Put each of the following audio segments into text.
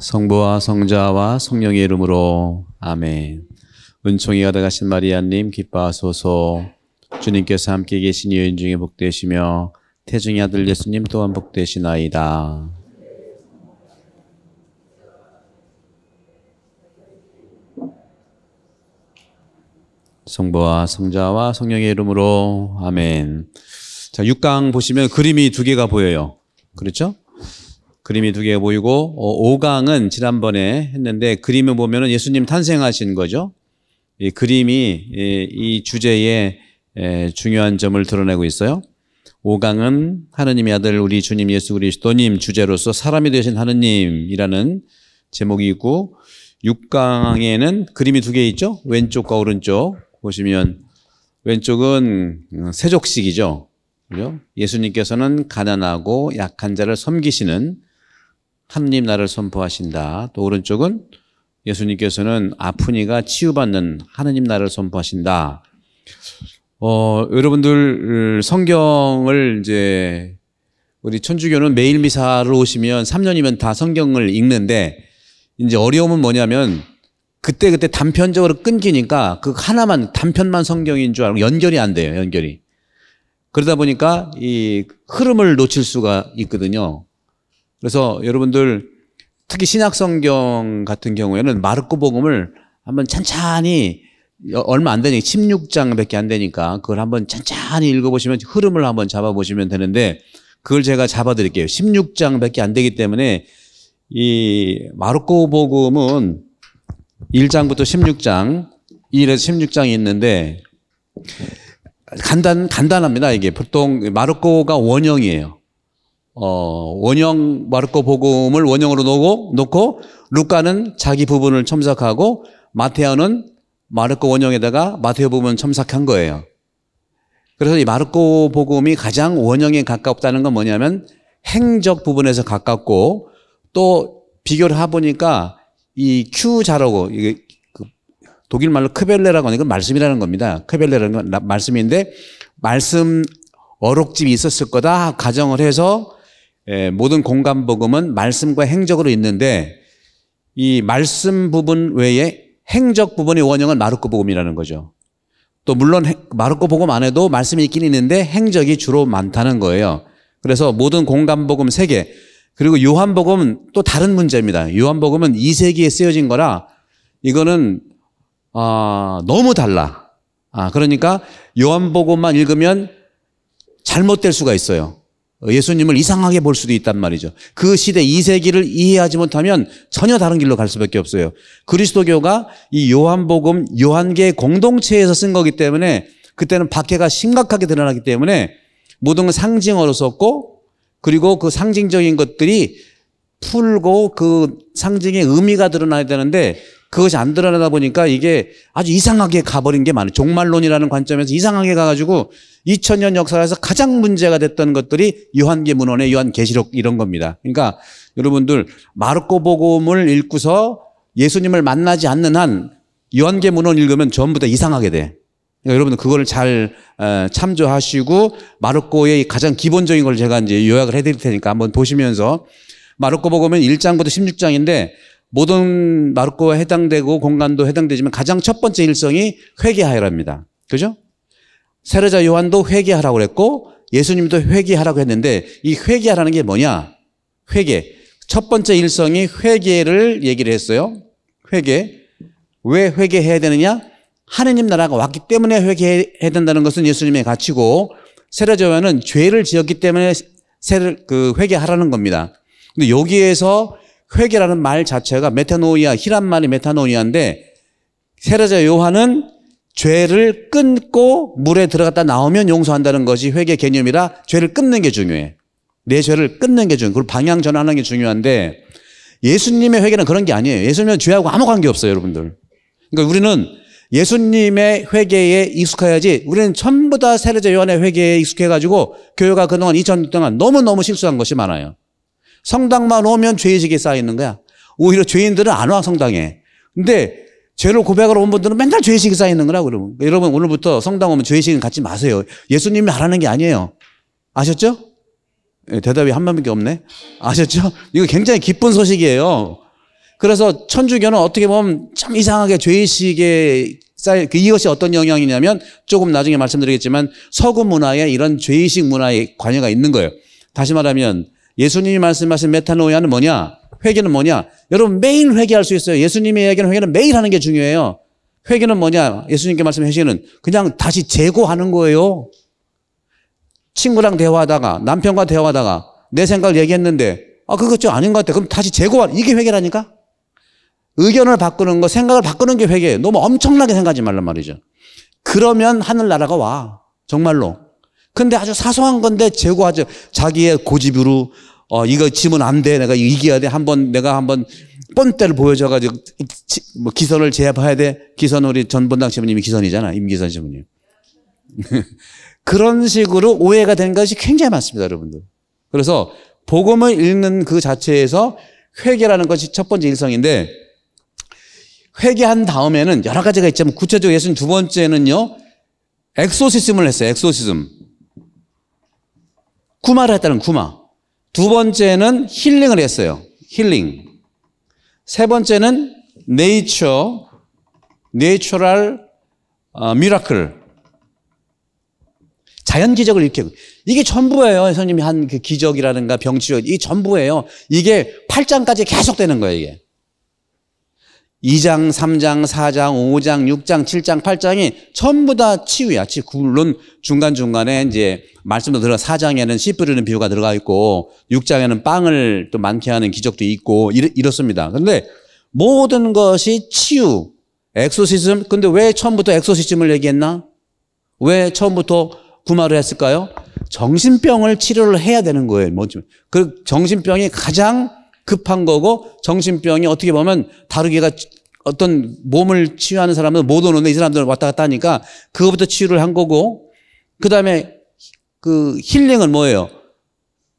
성부와 성자와 성령의 이름으로 아멘. 은총이 가득하신 마리아님 기뻐하소서. 주님께서 함께 계신 여인 중에 복되시며 태중의 아들 예수님 또한 복되시나이다. 성부와 성자와 성령의 이름으로 아멘. 자, 6강 보시면 그림이 두 개가 보여요. 그렇죠? 그림이 두 개 보이고 어, 5강은 지난번에 했는데 그림을 보면 예수님 탄생하신 거죠. 이 그림이 이, 이 주제의 에, 중요한 점을 드러내고 있어요. 5강은 하느님의 아들 우리 주님 예수 그리스도님 주제로서 사람이 되신 하느님이라는 제목이 있고 6강에는 그림이 두 개 있죠. 왼쪽과 오른쪽 보시면 왼쪽은 음, 세족식이죠. 그죠? 예수님께서는 가난하고 약한 자를 섬기시는 하느님 나를 선포하신다. 또 오른쪽은 예수님께서는 아픈 이가 치유받는 하나님 나를 선포하신다. 어, 여러분들 성경을 이제 우리 천주교는 매일 미사를 오시면 3년이면 다 성경을 읽는데 이제 어려움은 뭐냐면 그때 그때 단편적으로 끊기니까 그 하나만 단편만 성경인 줄 알고 연결이 안 돼요. 연결이. 그러다 보니까 이 흐름을 놓칠 수가 있거든요. 그래서 여러분들 특히 신약성경 같은 경우에는 마르코 복음을 한번 천천히 얼마 안 되니까 16장밖에 안 되니까 그걸 한번 천천히 읽어보시면 흐름을 한번 잡아보시면 되는데 그걸 제가 잡아드릴게요. 16장밖에 안 되기 때문에 이 마르코 복음은 1장부터 16장, 1에서 16장이 있는데 간단 간단합니다. 이게 보통 마르코가 원형이에요. 어, 원형 마르코 복음을 원형으로 놓고, 놓고 루카는 자기 부분을 첨삭하고 마테오는 마르코 원형에다가 마테오 부분 을 첨삭한 거예요. 그래서 이 마르코 복음이 가장 원형에 가깝다는 건 뭐냐면 행적 부분에서 가깝고 또 비교를 해보니까 이큐자라고 이게 그 독일 말로 크벨레라고 하는 건 말씀이라는 겁니다. 크벨레라는 건 말씀인데 말씀 어록집이 있었을 거다 가정을 해서 예, 모든 공감 복음은 말씀과 행적으로 있는데 이 말씀 부분 외에 행적 부분의 원형은 마르코 복음이라는 거죠. 또 물론 마르코 복음 안에도 말씀이 있긴 있는데 행적이 주로 많다는 거예요. 그래서 모든 공감 복음 세 개 그리고 요한 복음은 또 다른 문제입니다. 요한 복음은 2세기에 쓰여진 거라 이거는 아, 너무 달라. 아, 그러니까 요한복음만 읽으면 잘못될 수가 있어요. 어, 예수님을 이상하게 볼 수도 있단 말이죠. 그 시대 2세기를 이해하지 못하면 전혀 다른 길로 갈 수밖에 없어요. 그리스도교가 이 요한복음 요한계 공동체에서 쓴 거기 때문에 그때는 박해가 심각하게 드러나기 때문에 모든 건 상징어로 썼고 그리고 그 상징적인 것들이 풀고 그 상징의 의미가 드러나야 되는데 그것이 안 드러나다 보니까 이게 아주 이상하게 가버린 게 많아요. 종말론이라는 관점에서 이상하게 가가지고 2000년 역사에서 가장 문제가 됐던 것들이 요한계 문헌의 요한계시록 이런 겁니다. 그러니까 여러분들 마르코 복음을 읽고서 예수님을 만나지 않는 한 요한계 문헌 읽으면 전부 다 이상하게 돼. 그러니까 여러분들 그걸 잘 어, 참조하시고 마르코의 가장 기본적인 걸 제가 이제 요약을 해드릴 테니까 한번 보시면서 마르코 복음은 1장부터 16장인데 모든 마르코가 해당되고 공간도 해당되지만 가장 첫 번째 일성이 회개하라입니다. 그죠? 세례자 요한도 회개하라고 그랬고 예수님도 회개하라고 했는데 이 회개하라는 게 뭐냐? 회개. 첫 번째 일성이 회개를 얘기를 했어요. 회개. 왜 회개해야 되느냐? 하느님 나라가 왔기 때문에 회개해야 된다는 것은 예수님의 가치고 세례자 요한은 죄를 지었기 때문에 세를 그 회개하라는 겁니다. 근데 여기에서 회개라는 말 자체가 메타노이아, 히란 말이 메타노이아인데 세례자 요한은 죄를 끊고 물에 들어갔다 나오면 용서한다는 것이 회개 개념이라 죄를 끊는 게 중요해. 내 죄를 끊는 게 중요해. 그리고 방향 전환하는 게 중요한데 예수님의 회개는 그런 게 아니에요. 예수님은 죄하고 아무 관계 없어요, 여러분들. 그러니까 우리는 예수님의 회개에 익숙해야지 우리는 전부 다 세례자 요한의 회개에 익숙해가지고 교회가 그동안 2000년 동안 너무너무 실수한 것이 많아요. 성당만 오면 죄의식이 쌓이는 거야. 오히려 죄인들은 안 와 성당에. 근데 죄를 고백하러 온 분들은 맨날 죄의식이 쌓이는 거라 그러면 여러분 오늘부터 성당 오면 죄의식은 갖지 마세요. 예수님이 하라는 게 아니에요. 아셨죠? 네, 대답이 한마디밖에 없네. 아셨죠? 이거 굉장히 기쁜 소식이에요. 그래서 천주교는 어떻게 보면 참 이상하게 죄의식에 쌓일 그 이것이 어떤 영향이냐면 조금 나중에 말씀드리겠지만 서구 문화에 이런 죄의식 문화에 관여가 있는 거예요. 다시 말하면 예수님이 말씀하신 메타노이아는 뭐냐? 회개는 뭐냐? 여러분 매일 회개할 수 있어요. 예수님이 얘기하는 회개는 매일 하는 게 중요해요. 회개는 뭐냐? 예수님께 말씀해 회개는 그냥 다시 재고하는 거예요. 친구랑 대화하다가 남편과 대화하다가 내 생각을 얘기했는데 아 그것 좀 아닌 것 같아. 그럼 다시 재고한 이게 회개라니까? 의견을 바꾸는 거, 생각을 바꾸는 게 회개예요. 너무 엄청나게 생각하지 말란 말이죠. 그러면 하늘나라가 와. 정말로. 근데 아주 사소한 건데 제고하죠. 자기의 고집으로 어 이거 지면 안 돼. 내가 이겨야 돼. 한번 내가 한번 뻔때를 보여줘가지고 뭐 기선을 제압해야 돼. 기선 우리 전본당 시부님이 기선이잖아. 임기선 시부님 그런 식으로 오해가 된 것이 굉장히 많습니다, 여러분들. 그래서 복음을 읽는 그 자체에서 회개라는 것이 첫 번째 일성인데 회개한 다음에는 여러 가지가 있지만 구체적으로 예수님 두 번째는요 엑소시즘을 했어요. 엑소시즘. 구마를 했다는 구마. 두 번째는 힐링을 했어요. 힐링. 세 번째는 네이처, 네이처럴 어, 미라클. 자연 기적을 일으키고. 이게 전부예요. 선생님이한 그 기적이라든가 병치료 이 전부예요. 이게 8장까지 계속되는 거예요, 이게. 2장, 3장, 4장, 5장, 6장, 7장, 8장이 전부 다 치유야. 치유. 물론 중간중간에 이제 말씀도 들어 4장에는 씨 뿌리는 비유가 들어가 있고 6장에는 빵을 또 많게 하는 기적도 있고 이렇, 습니다 그런데 모든 것이 치유, 엑소시즘. 근데 왜 처음부터 엑소시즘을 얘기했나? 왜 처음부터 구마를 했을까요? 정신병을 치료를 해야 되는 거예요. 뭐그 정신병이 가장 급한 거고 정신병이 어떻게 보면 다루기가 어떤 몸을 치유하는 사람은 못 오는데 이 사람들은 왔다 갔다 하니까 그거부터 치유를 한 거고 그 다음에 그 힐링은 뭐예요?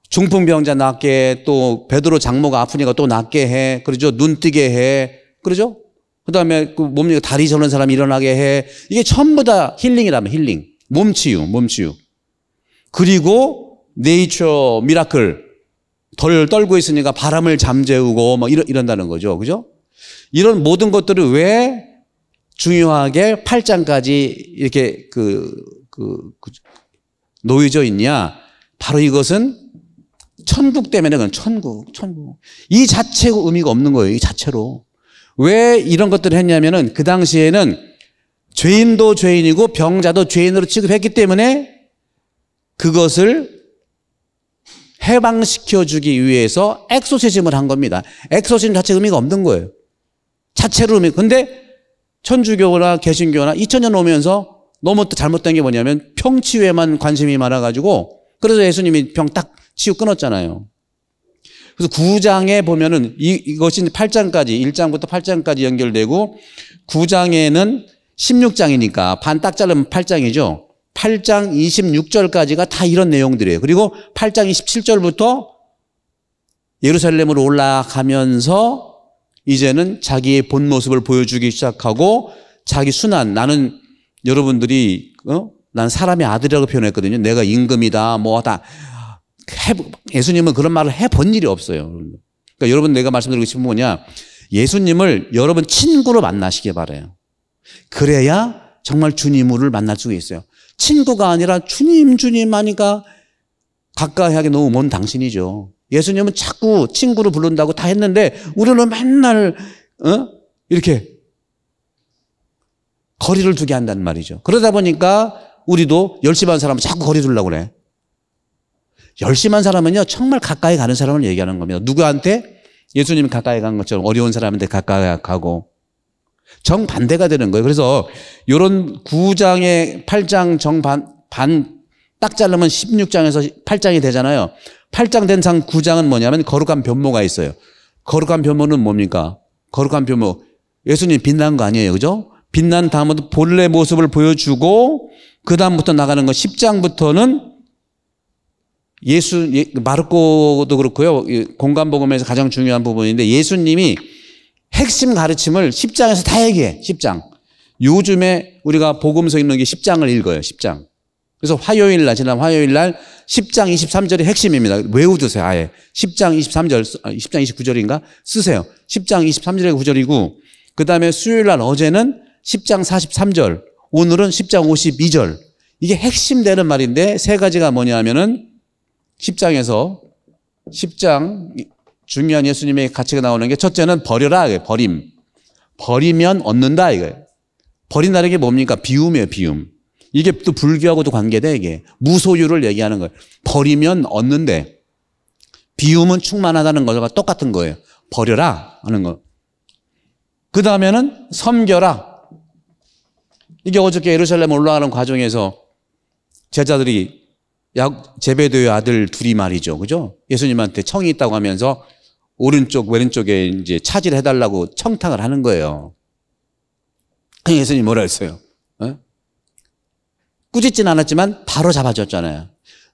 중풍병자 낫게 또 베드로 장모가 아프니까 또 낫게 해. 그러죠? 눈 뜨게 해. 그러죠? 그다음에 그 몸이 다리 저는 사람 일어나게 해. 이게 전부 다 힐링이라면 힐링. 몸치유, 몸치유. 그리고 네이처 미라클 덜 떨고 있으니까 바람을 잠재우고 뭐 이런, 이런다는 거죠. 그죠? 이런 모든 것들을 왜 중요하게 8장까지 이렇게 그, 그, 그 놓여져 있냐? 바로 이것은 천국 때문에 그건 천국, 천국. 이 자체가 의미가 없는 거예요. 이 자체로. 왜 이런 것들을 했냐면은 그 당시에는 죄인도 죄인이고 병자도 죄인으로 취급했기 때문에 그것을 해방시켜주기 위해서 엑소시즘을 한 겁니다. 엑소시즘 자체 의미가 없는 거예요. 자체로 의미. 근데 천주교나 개신교나 2000년 오면서 너무 또 잘못된 게 뭐냐면 평치회만 관심이 많아가지고 그래서 예수님이 병 딱 치우 끊었잖아요. 그래서 9장에 보면은 이, 이것이 8장까지 1장부터 8장까지 연결되고 9장에는 16장이니까 반 딱 자르면 8장이죠. 8장 26절까지가 다 이런 내용들이에요. 그리고 8장 27절부터 예루살렘으로 올라가면서 이제는 자기의 본 모습을 보여주기 시작하고 자기 순환 나는 여러분들이 어? 난 사람의 아들이라고 표현했거든요. 내가 임금이다 뭐다 예수님은 그런 말을 해본 일이 없어요. 그러니까 여러분 내가 말씀드리고 싶은 뭐냐 예수님을 여러분 친구로 만나시길 바래요. 그래야 정말 주님을 만날 수가 있어요. 친구가 아니라 주님, 주님 하니까 가까이 하기 너무 먼 당신이죠. 예수님은 자꾸 친구를 부른다고 다 했는데 우리는 맨날, 어? 이렇게 거리를 두게 한단 말이죠. 그러다 보니까 우리도 열심한 사람은 자꾸 거리 두려고 그래. 열심한 사람은요, 정말 가까이 가는 사람을 얘기하는 겁니다. 누구한테? 예수님 가까이 간 것처럼 어려운 사람한테 가까이 가고, 정반대가 되는 거예요. 그래서 이런 9장에 8장 정반 반딱 자르면 16장에서 8장이 되잖아요. 8장 된상 9장은 뭐냐면 거룩한 변모가 있어요. 거룩한 변모는 뭡니까? 거룩한 변모. 예수님 빛난 거 아니에요. 그죠? 빛난 다음부터 본래 모습을 보여주고 그 다음부터 나가는 거 10장부터는 예수 예, 마르코도 그렇고요. 공간복음에서 가장 중요한 부분인데 예수님이 핵심 가르침을 10장에서 다 얘기해. 10장. 요즘에 우리가 복음서 읽는 게 10장을 읽어요. 10장. 그래서 화요일 날, 지난 화요일 날 10장 23절이 핵심입니다. 외우두세요. 아예. 10장 23절, 10장 아, 29절인가? 쓰세요. 10장 23절의 구절이고, 그 다음에 수요일 날 어제는 10장 43절, 오늘은 10장 52절. 이게 핵심 되는 말인데, 세 가지가 뭐냐 하면은 10장에서 10장 중요한 예수님의 가치가 나오는 게 첫째는 버려라. 버림. 버리면 얻는다. 이거예요. 버린다는 게 뭡니까? 비움이에요. 비움. 이게 또 불교하고도 관계돼. 이게. 무소유를 얘기하는 거예요. 버리면 얻는데. 비움은 충만하다는 거가 똑같은 거예요. 버려라. 하는 거. 그 다음에는 섬겨라. 이게 어저께 예루살렘 올라가는 과정에서 제자들이 야, 제베도의 아들 둘이 말이죠. 그죠? 예수님한테 청이 있다고 하면서 오른쪽, 왼쪽에 이제 차지를 해달라고 청탁을 하는 거예요. 그러니까 예수님 뭐라 했어요? 어? 꾸짖진 않았지만 바로 잡아줬잖아요.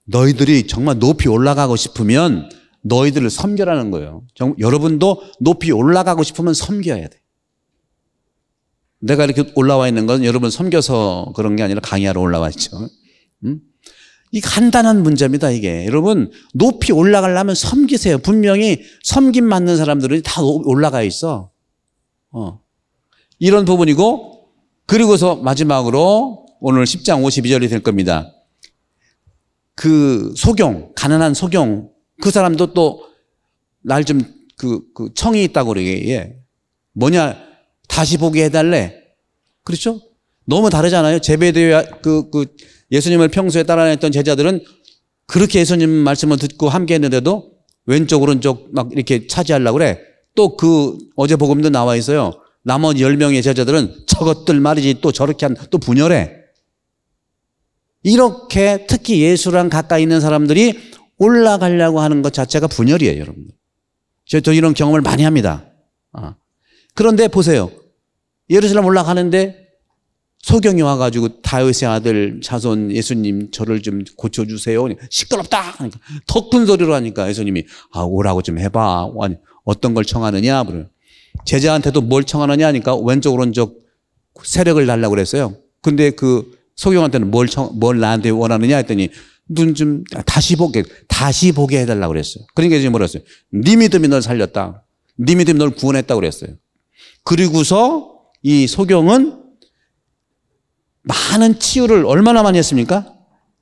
너희들이 정말 높이 올라가고 싶으면 너희들을 섬겨라는 거예요. 정, 여러분도 높이 올라가고 싶으면 섬겨야 돼. 내가 이렇게 올라와 있는 건 여러분 섬겨서 그런 게 아니라 강의하러 올라와 있죠. 응? 이 간단한 문제입니다, 이게. 여러분, 높이 올라가려면 섬기세요. 분명히 섬김 맞는 사람들은 다 올라가 있어. 어. 이런 부분이고, 그리고서 마지막으로 오늘 10장 52절이 될 겁니다. 그 소경, 가난한 소경, 그 사람도 또 날 좀 그, 그 청이 있다고 그러게, 예. 뭐냐, 다시 보게 해달래. 그렇죠? 너무 다르잖아요. 재배되어, 그, 그, 예수님을 평소에 따라다녔던 제자들은 그렇게 예수님 말씀을 듣고 함께 했는데도 왼쪽, 오른쪽 막 이렇게 차지하려고 그래. 또 그 어제 복음도 나와 있어요. 나머지 10명의 제자들은 저것들 말이지 또 저렇게 한, 또 분열해. 이렇게 특히 예수랑 가까이 있는 사람들이 올라가려고 하는 것 자체가 분열이에요, 여러분. 저도 이런 경험을 많이 합니다. 아. 그런데 보세요. 예루살렘 올라가는데 소경이 와가지고 다윗의 아들 자손 예수님 저를 좀 고쳐주세요. 시끄럽다. 그러니까 더큰 소리로 하니까 예수님이 아 오라고 좀 해봐. 아니 어떤 걸 청하느냐. 그래 제자한테도 뭘 청하느냐 하니까 왼쪽 오른쪽 세력을 달라고 그랬어요. 근데 그 소경한테는 뭘, 청, 뭘 나한테 원하느냐 했더니 눈 좀 다시 보게 다시 보게 해달라 그랬어요. 그러니까 지금 뭐라 어요네 믿음이 널 살렸다. 네 믿음이 널구원했다 그랬어요. 그리고서 이 소경은 많은 치유를 얼마나 많이 했습니까?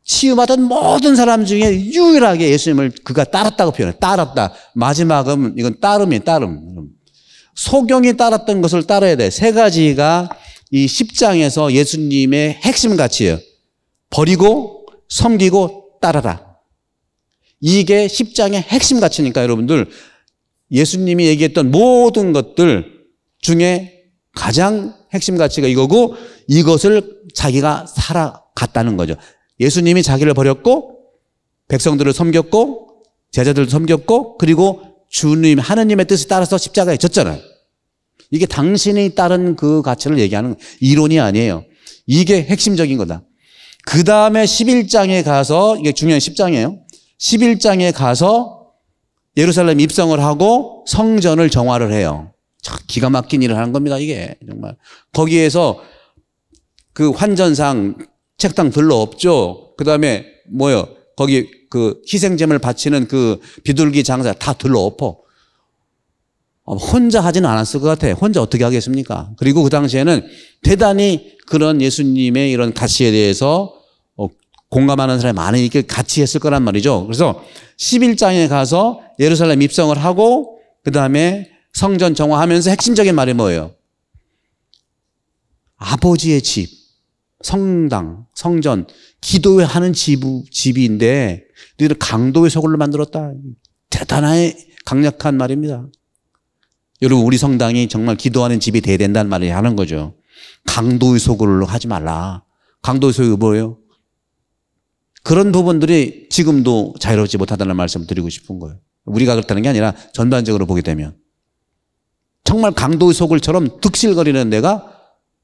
치유받은 모든 사람 중에 유일하게 예수님을 그가 따랐다고 표현해. 따랐다. 마지막은 이건 따름이 따름. 소경이 따랐던 것을 따라야 돼. 세 가지가 이 10장에서 예수님의 핵심 가치예요. 버리고 섬기고 따라라. 이게 10장의 핵심 가치니까 여러분들 예수님이 얘기했던 모든 것들 중에 가장 핵심 가치가 이거고 이것을 자기가 살아갔다는 거죠. 예수님이 자기를 버렸고 백성들을 섬겼고 제자들을 섬겼고 그리고 주님 하느님의 뜻에 따라서 십자가에 졌잖아요. 이게 당신이 따른 그 가치를 얘기하는 이론이 아니에요. 이게 핵심적인 거다. 그 다음에 11장에 가서 이게 중요한 10장이에요. 11장에 가서 예루살렘 입성을 하고 성전을 정화를 해요. 기가 막힌 일을 하는 겁니다. 이게 정말 거기에서 그 환전상 책당 별로 없죠. 그 다음에 뭐요? 거기 그 희생제물 바치는 그 비둘기 장사 다 들러 엎어. 어, 혼자 하진 않았을 것 같아. 혼자 어떻게 하겠습니까? 그리고 그 당시에는 대단히 그런 예수님의 이런 가치에 대해서 어, 공감하는 사람이 많으니까 같이 했을 거란 말이죠. 그래서 11장에 가서 예루살렘 입성을 하고 그 다음에 성전 정화하면서 핵심적인 말이 뭐예요? 아버지의 집. 성당, 성전, 기도하는 집, 집인데 너희들 강도의 소굴로 만들었다. 대단하게 강력한 말입니다. 여러분 우리 성당이 정말 기도하는 집이 돼야 된다는 말을 하는 거죠. 강도의 소굴로 하지 말라. 강도의 소굴이 뭐예요? 그런 부분들이 지금도 자유롭지 못하다는 말씀을 드리고 싶은 거예요. 우리가 그렇다는 게 아니라 전반적으로 보게 되면 정말 강도의 소굴처럼 득실거리는 데가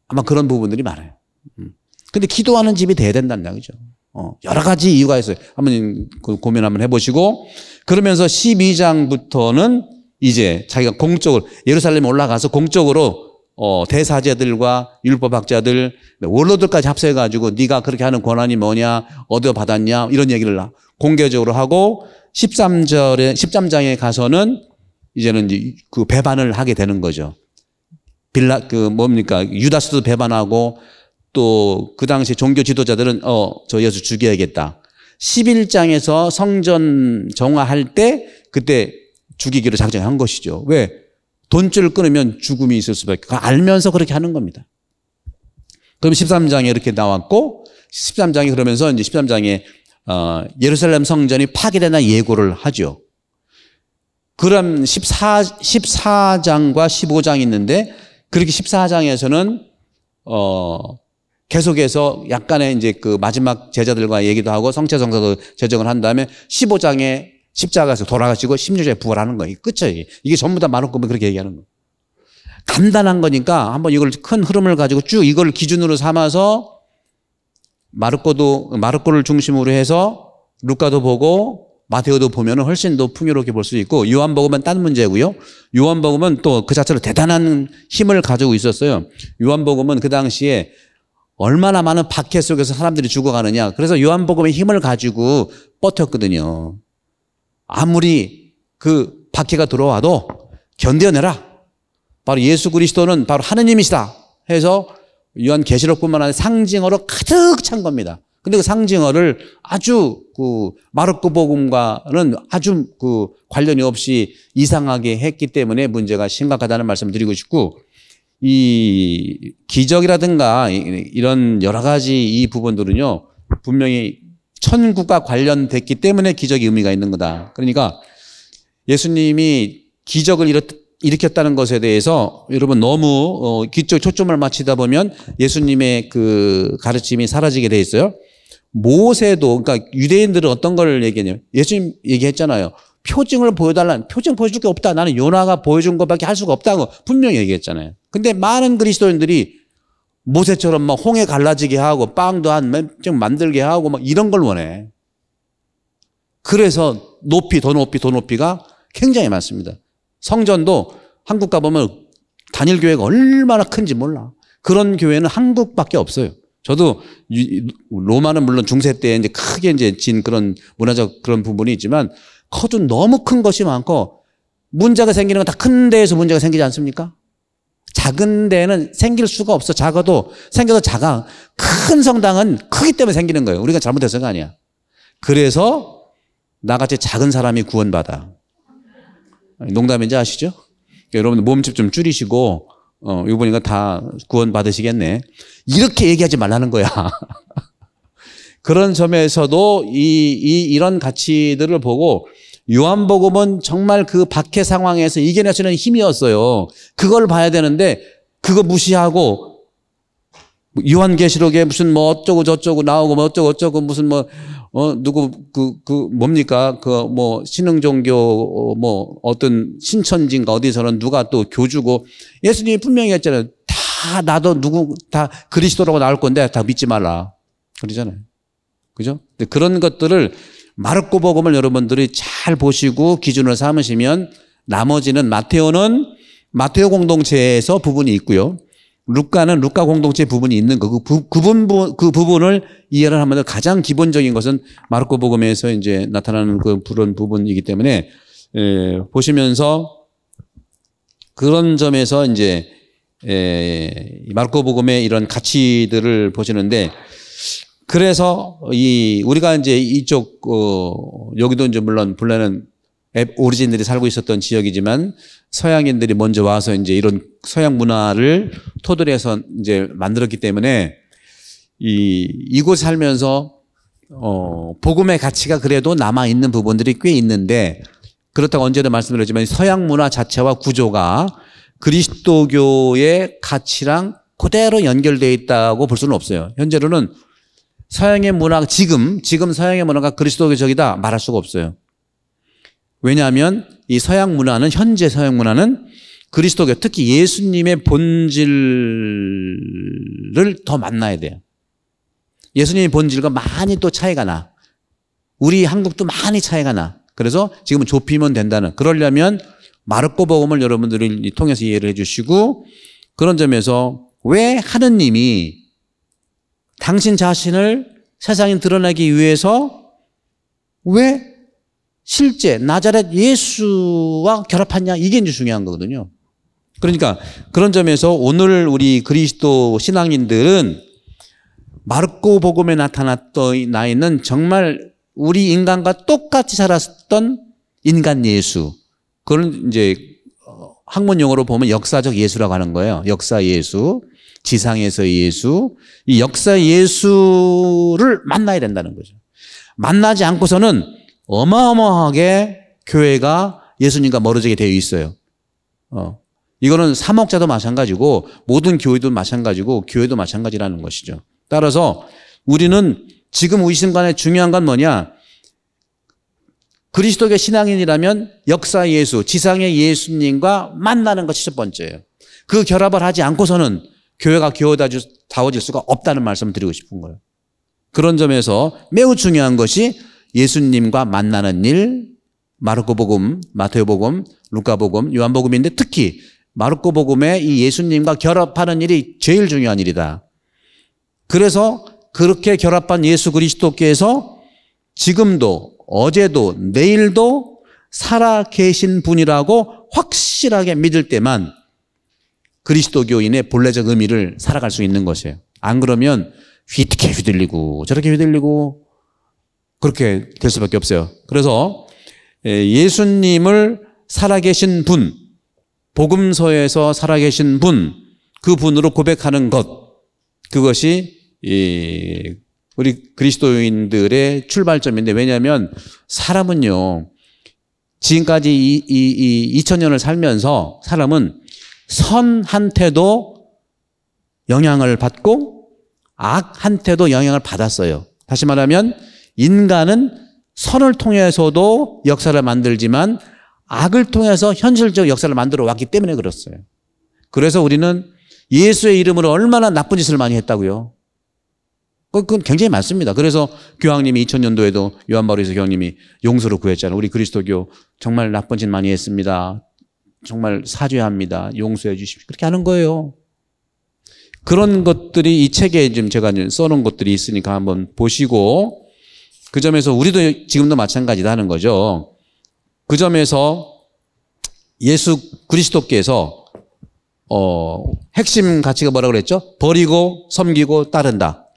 아마 그런 부분들이 많아요. 음. 근데 기도하는 집이 돼야 된다는 이야기죠. 어, 여러 가지 이유가 있어요. 한번 그 고민 한번 해보시고 그러면서 12장부터는 이제 자기가 공적으로 예루살렘 에 올라가서 공적으로 어, 대사제들과 율법학자들, 원로들까지 합세해가지고 네가 그렇게 하는 권한이 뭐냐, 어디서 받았냐 이런 얘기를 공개적으로 하고 13절에 13장에 가서는 이제는 이제 그 배반을 하게 되는 거죠. 빌라 그 뭡니까 유다스도 배반하고 또그 당시 종교 지도자들은 어, 저 예수 죽여야겠다. 11장에서 성전 정화할 때 그때 죽이기로 작정한 것이죠. 왜? 돈줄 을 끊으면 죽음이 있을 수밖에. 그 알면서 그렇게 하는 겁니다. 그럼 13장에 이렇게 나왔고 13장에 그러면서 이제 13장에 어, 예루살렘 성전이 파괴되나 예고를 하죠. 그럼 14, 14장과 15장이 있는데 그렇게 14장에서는 어, 계속해서 약간의 이제 그 마지막 제자들과 얘기도 하고 성체성사도 제정을 한 다음에 15장에 십자가에서 돌아가시고 16장에 부활하는 거예요. 끝이에요. 이게 전부 다 마누꾸면 그렇게 얘기하는 거예요. 간단한 거니까 한번 이걸 큰 흐름을 가지고 쭉 이걸 기준으로 삼아서 마르코도 마르코를 중심으로 해서 루카도 보고 마테오도 보면 훨씬 더 풍요롭게 볼 수 있고 요한복음은 딴 문제고요. 요한복음은 또 그 자체로 대단한 힘을 가지고 있었어요. 요한복음은 그 당시에 얼마나 많은 박해 속에서 사람들이 죽어가느냐. 그래서 요한복음의 힘을 가지고 버텼거든요. 아무리 그 박해가 들어와도 견뎌내라. 바로 예수 그리스도는 바로 하느님이시다. 해서 요한 계시록뿐만 아니라 상징어로 가득 찬 겁니다. 근데 그 상징어를 아주 그 마르코 복음과는 아주 그 관련이 없이 이상하게 했기 때문에 문제가 심각하다는 말씀 드리고 싶고 이 기적이라든가 이런 여러 가지 이 부분들은요, 분명히 천국과 관련됐기 때문에 기적이 의미가 있는 거다. 그러니까 예수님이 기적을 일으켰다는 것에 대해서 여러분 너무 어, 기적 초점을 맞추다 보면 예수님의 그 가르침이 사라지게 돼 있어요. 모세도 그러니까 유대인들은 어떤 걸 얘기했냐면 예수님 얘기했잖아요. 표징을 보여달라는 표징 보여줄 게 없다. 나는 요나가 보여준 것밖에 할 수가 없다고 분명히 얘기했잖아요. 근데 많은 그리스도인들이 모세처럼 막 홍해 갈라지게 하고 빵도 한좀 만들게 하고 막 이런 걸 원해. 그래서 높이 더 높이 더 높이가 굉장히 많습니다. 성전도 한국 가보면 단일 교회가 얼마나 큰지 몰라. 그런 교회는 한국밖에 없어요. 저도 로마는 물론 중세 때 이제 크게 이제 진 그런 문화적 그런 부분이 있지만 커도 너무 큰 것이 많고 문제가 생기는 건 다 큰 데에서 문제가 생기지 않습니까? 작은 데는 생길 수가 없어. 작아도 생겨도 작아. 큰 성당은 크기 때문에 생기는 거예요. 우리가 잘못해서가 아니야. 그래서 나같이 작은 사람이 구원받아. 농담인지 아시죠? 그러니까 여러분 몸집 좀 줄이시고 어, 요번이가다 구원받으시겠네. 이렇게 얘기하지 말라는 거야. 그런 점에서도 이, 이, 이런 가치들을 보고 요한복음은 정말 그 박해 상황에서 이겨내주는 힘이었어요. 그걸 봐야 되는데 그거 무시하고 요한계시록에 무슨 뭐 어쩌고 저쩌고 나오고 뭐 어쩌고 저쩌고 무슨 뭐어 누구 그그 그 뭡니까 그 뭐 신흥종교 어, 뭐 어떤 신천지인가 어디서는 누가 또 교주고 예수님이 분명히 했잖아요. 다 나도 누구 다 그리스도라고 나올 건데 다 믿지 말라 그러잖아요. 그죠? 그런 것들을 마르코 복음을 여러분들이 잘 보시고 기준을 삼으시면 나머지는 마테오는 마테오 공동체에서 부분이 있고요. 루카는 루카 공동체 부분이 있는 거 그, 부분, 그 부분을 이해를 하면 가장 기본적인 것은 마르코 복음에서 이제 나타나는 그 그런 부분이기 때문에 에, 예, 보시면서 그런 점에서 이제 에, 예, 마르코 복음의 이런 가치들을 보시는데 그래서 이 우리가 이제 이쪽 어 여기도 이제 물론 본래는 오리진들이 살고 있었던 지역이지만 서양인들이 먼저 와서 이제 이런 서양 문화를 토대로 해서 이제 만들었기 때문에 이 이곳 살면서 어 복음의 가치가 그래도 남아 있는 부분들이 꽤 있는데 그렇다고 언제나 말씀드렸지만 서양 문화 자체와 구조가 그리스도교의 가치랑 그대로 연결되어 있다고 볼 수는 없어요. 현재로는 서양의 문화, 가 지금, 지금 서양의 문화가 그리스도적이다 교 말할 수가 없어요. 왜냐하면 이 서양 문화는, 현재 서양 문화는 그리스도교, 특히 예수님의 본질을 더 만나야 돼요. 예수님의 본질과 많이 또 차이가 나. 우리 한국도 많이 차이가 나. 그래서 지금은 좁히면 된다는. 그러려면 마르코 복음을 여러분들이 통해서 이해를 해주시고 그런 점에서 왜 하느님이 당신 자신을 세상에 드러내기 위해서 왜 실제 나자렛 예수와 결합하냐 이게 이제 중요한 거거든요. 그러니까 그런 점에서 오늘 우리 그리스도 신앙인들은 마르코 복음에 나타났던 나 있는 정말 우리 인간과 똑같이 살았던 인간 예수 그런 이제 어, 학문 용어로 보면 역사적 예수라고 하는 거예요. 역사 예수. 지상에서 예수, 이 역사 예수를 만나야 된다는 거죠. 만나지 않고서는 어마어마하게 교회가 예수님과 멀어지게 되어 있어요. 어. 이거는 사목자도 마찬가지고 모든 교회도 마찬가지고 교회도 마찬가지라는 것이죠. 따라서 우리는 지금 우리 심간에 중요한 건 뭐냐? 그리스도의 신앙인이라면 역사 예수, 지상의 예수님과 만나는 것이 첫 번째예요. 그 결합을 하지 않고서는 교회가 겨우다워질 수가 없다는 말씀을 드리고 싶은 거예요. 그런 점에서 매우 중요한 것이 예수님과 만나는 일, 마르코복음, 마태복음, 루카복음, 요한복음인데 특히 마르코복음의 이 예수님과 결합하는 일이 제일 중요한 일이다. 그래서 그렇게 결합한 예수 그리스도께서 지금도 어제도 내일도 살아 계신 분이라고 확실하게 믿을 때만 그리스도교인의 본래적 의미를 살아갈 수 있는 것이에요. 안 그러면 휘트게 휘둘리고 저렇게 휘둘리고 그렇게 될 수밖에 없어요. 그래서 예, 예수님을 살아계신 분, 복음서에서 살아계신 분, 그 분으로 고백하는 것, 그것이 우리 그리스도인들의 출발점인데 왜냐하면 사람은요 지금까지 이, 이, 이 2000년을 살면서 사람은 선한테도 영향을 받고 악한테도 영향을 받았어요. 다시 말하면 인간은 선을 통해서도 역사를 만들지만 악을 통해서 현실적 역사를 만들어 왔기 때문에 그렇어요. 그래서 우리는 예수의 이름으로 얼마나 나쁜 짓을 많이 했다고요. 그건 굉장히 많습니다. 그래서 교황님이 2000년도에도 요한바리스 교황님이 용서를 구했잖아요. 우리 그리스도교 정말 나쁜 짓 많이 했습니다. 정말 사죄합니다. 용서해 주십시오. 그렇게 하는 거예요. 그런 것들이 이 책에 지금 제가 써놓은 것들이 있으니까 한번 보시고 그 점에서 우리도 지금도 마찬가지다는 거죠. 그 점에서 예수 그리스도께서 어, 핵심 가치가 뭐라 그랬죠? 버리고 섬기고 따른다.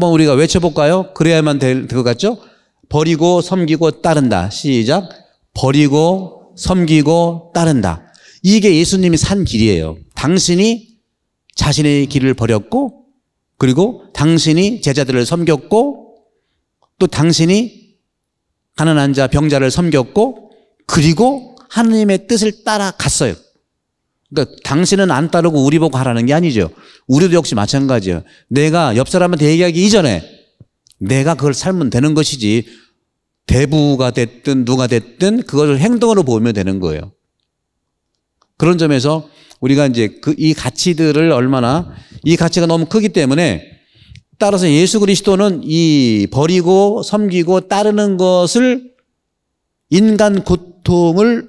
한번 우리가 외쳐볼까요? 그래야만 될 것 같죠? 버리고 섬기고 따른다. 시작. 버리고 섬기고 따른다. 이게 예수님이 산 길이에요. 당신이 자신의 길을 버렸고 그리고 당신이 제자들을 섬겼고 또 당신이 가난한 자 병자를 섬겼고 그리고 하느님의 뜻을 따라갔어요. 그러니까 당신은 안 따르고 우리 보고 하라는 게 아니죠. 우리도 역시 마찬가지예요. 내가 옆 사람한테 얘기하기 이전에 내가 그걸 살면 되는 것이지 대부가 됐든 누가 됐든 그것을 행동으로 보면 되는 거예요. 그런 점에서 우리가 이제 그 이 가치들을 얼마나 이 가치가 너무 크기 때문에 따라서 예수 그리스도는 이 버리고 섬기고 따르는 것을 인간 고통을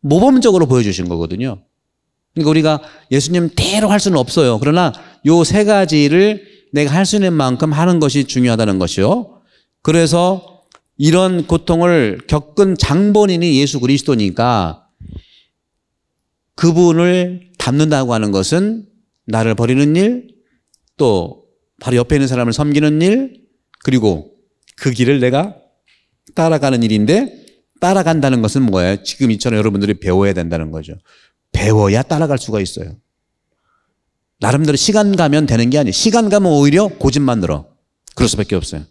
모범적으로 보여주신 거거든요. 그러니까 우리가 예수님대로 할 수는 없어요. 그러나 요 세 가지를 내가 할 수 있는 만큼 하는 것이 중요하다는 것이요. 그래서 이런 고통을 겪은 장본인이 예수 그리스도니까 그분을 닮는다고 하는 것은 나를 버리는 일, 또 바로 옆에 있는 사람을 섬기는 일, 그리고 그 길을 내가 따라가는 일인데 따라간다는 것은 뭐예요? 지금 이처럼 여러분들이 배워야 된다는 거죠. 배워야 따라갈 수가 있어요. 나름대로 시간 가면 되는 게 아니에요. 시간 가면 오히려 고집만 들어. 그럴 수밖에 없어요.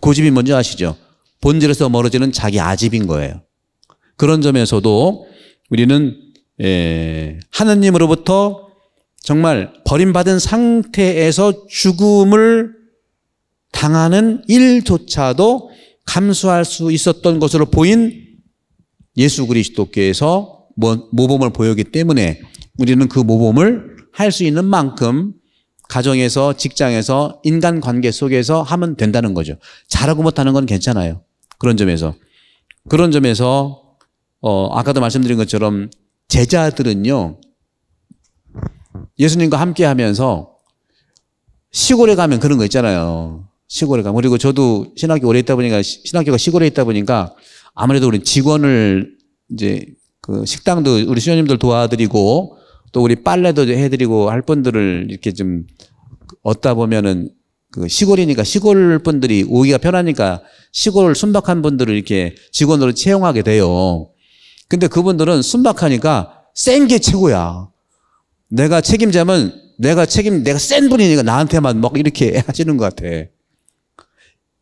고집이 뭔지 아시죠? 본질에서 멀어지는 자기 아집인 거예요. 그런 점에서도 우리는 예, 하느님으로부터 정말 버림받은 상태에서 죽음을 당하는 일조차도 감수할 수 있었던 것으로 보인 예수 그리스도께서 모범을 보였기 때문에 우리는 그 모범을 할 수 있는 만큼 가정에서 직장에서 인간관계 속에서 하면 된다는 거죠. 잘하고 못하는 건 괜찮아요. 그런 점에서. 그런 점에서, 어, 아까도 말씀드린 것처럼 제자들은요, 예수님과 함께 하면서 시골에 가면 그런 거 있잖아요. 시골에 가면. 그리고 저도 신학교 오래 있다 보니까, 신학교가 시골에 있다 보니까 아무래도 우리 직원을 이제 그 식당도 우리 수녀님들 도와드리고 또 우리 빨래도 해드리고 할 분들을 이렇게 좀 얻다 보면은 그 시골이니까 시골 분들이 오기가 편하니까 시골 순박한 분들을 이렇게 직원으로 채용하게 돼요. 근데 그분들은 순박하니까 센 게 최고야. 내가 책임자면 내가 책임, 내가 센 분이니까 나한테만 막 이렇게 하시는 것 같아.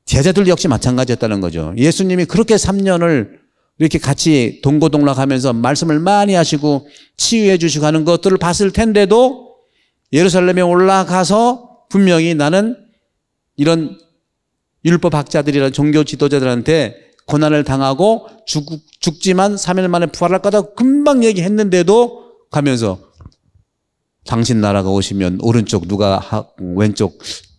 제자들 역시 마찬가지였다는 거죠. 예수님이 그렇게 3년을 이렇게 같이 동고동락하면서 말씀을 많이 하시고 치유해 주시고 하는 것들을 봤을 텐데도 예루살렘에 올라가서 분명히 나는 이런 율법학자들이란 종교 지도자들한테 고난을 당하고 죽, 죽지만 3일 만에 부활할 거다 금방 얘기했는데도 가면서 당신 나라가 오시면 오른쪽 누가 하, 왼쪽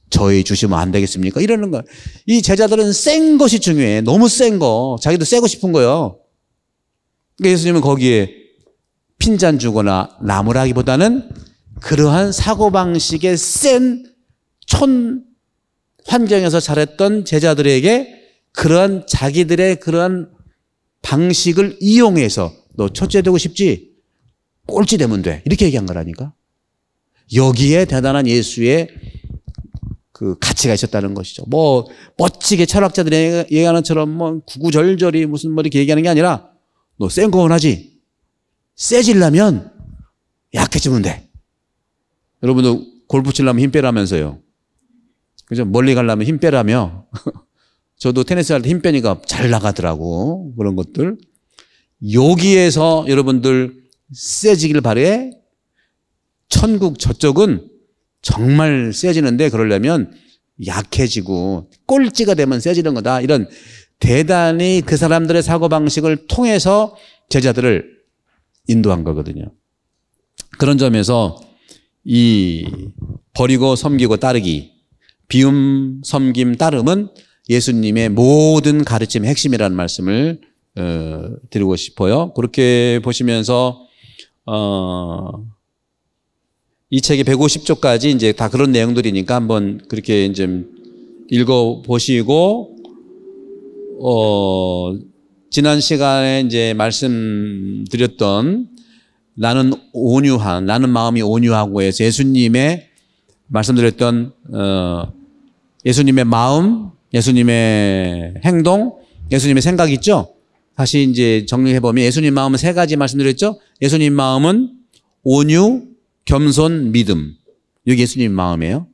저희 주시면 안 되겠습니까? 이러는 거예요. 이 제자들은 센 것이 중요해. 너무 센 거. 자기도 세고 싶은 거예요. 그러니까 예수님은 거기에 핀잔 주거나 나무라기보다는 그러한 사고방식의 센 촌, 환경에서 잘했던 제자들에게 그러한 자기들의 그러한 방식을 이용해서 너 첫째되고 싶지? 꼴찌 되면 돼. 이렇게 얘기한 거라니까. 여기에 대단한 예수의 그 가치가 있었다는 것이죠. 뭐 멋지게 철학자들이 얘기하는 처럼 뭐 구구절절이 무슨 뭐 이렇게 얘기하는 게 아니라 너센 거원 하지. 세질라면 약해지면 돼. 여러분도 골프 치려면 힘 빼라면서요. 그죠? 멀리 가려면 힘 빼라며. 저도 테니스 할 때 힘 빼니까 잘 나가더라고. 그런 것들. 여기에서 여러분들 세지길 바래. 천국 저쪽은 정말 세지는데 그러려면 약해지고 꼴찌가 되면 세지는 거다. 이런 대단히 그 사람들의 사고방식을 통해서 제자들을 인도한 거거든요. 그런 점에서 이 버리고 섬기고 따르기 비움, 섬김, 따름은 예수님의 모든 가르침의 핵심이라는 말씀을 어, 드리고 싶어요. 그렇게 보시면서 어, 이 책이 150쪽까지 이제 다 그런 내용들이니까 한번 그렇게 이제 읽어 보시고 어, 지난 시간에 이제 말씀드렸던 나는 온유한 나는 마음이 온유하고 해서 예수님의 말씀드렸던 어, 예수님의 마음, 예수님의 행동, 예수님의 생각 있죠? 다시 이제 정리해보면 예수님 마음은 세 가지 말씀드렸죠? 예수님 마음은 온유, 겸손, 믿음. 이게 예수님 마음이에요.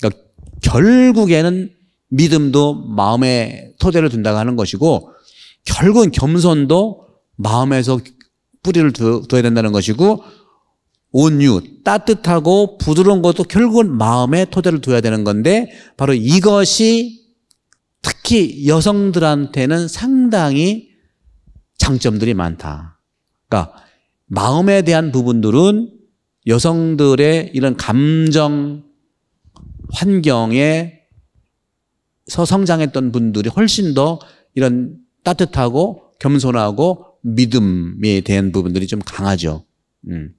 그러니까 결국에는 믿음도 마음의 토대를 둔다고 하는 것이고 결국은 겸손도 마음에서 뿌리를 두, 둬야 된다는 것이고 온유, 따뜻하고 부드러운 것도 결국은 마음의 토대를 둬야 되는 건데 바로 이것이 특히 여성들한테는 상당히 장점들이 많다. 그러니까 마음에 대한 부분들은 여성들의 이런 감정 환경에 서 성장했던 분들이 훨씬 더 이런 따뜻하고 겸손하고 믿음에 대한 부분들이 좀 강하죠. 음.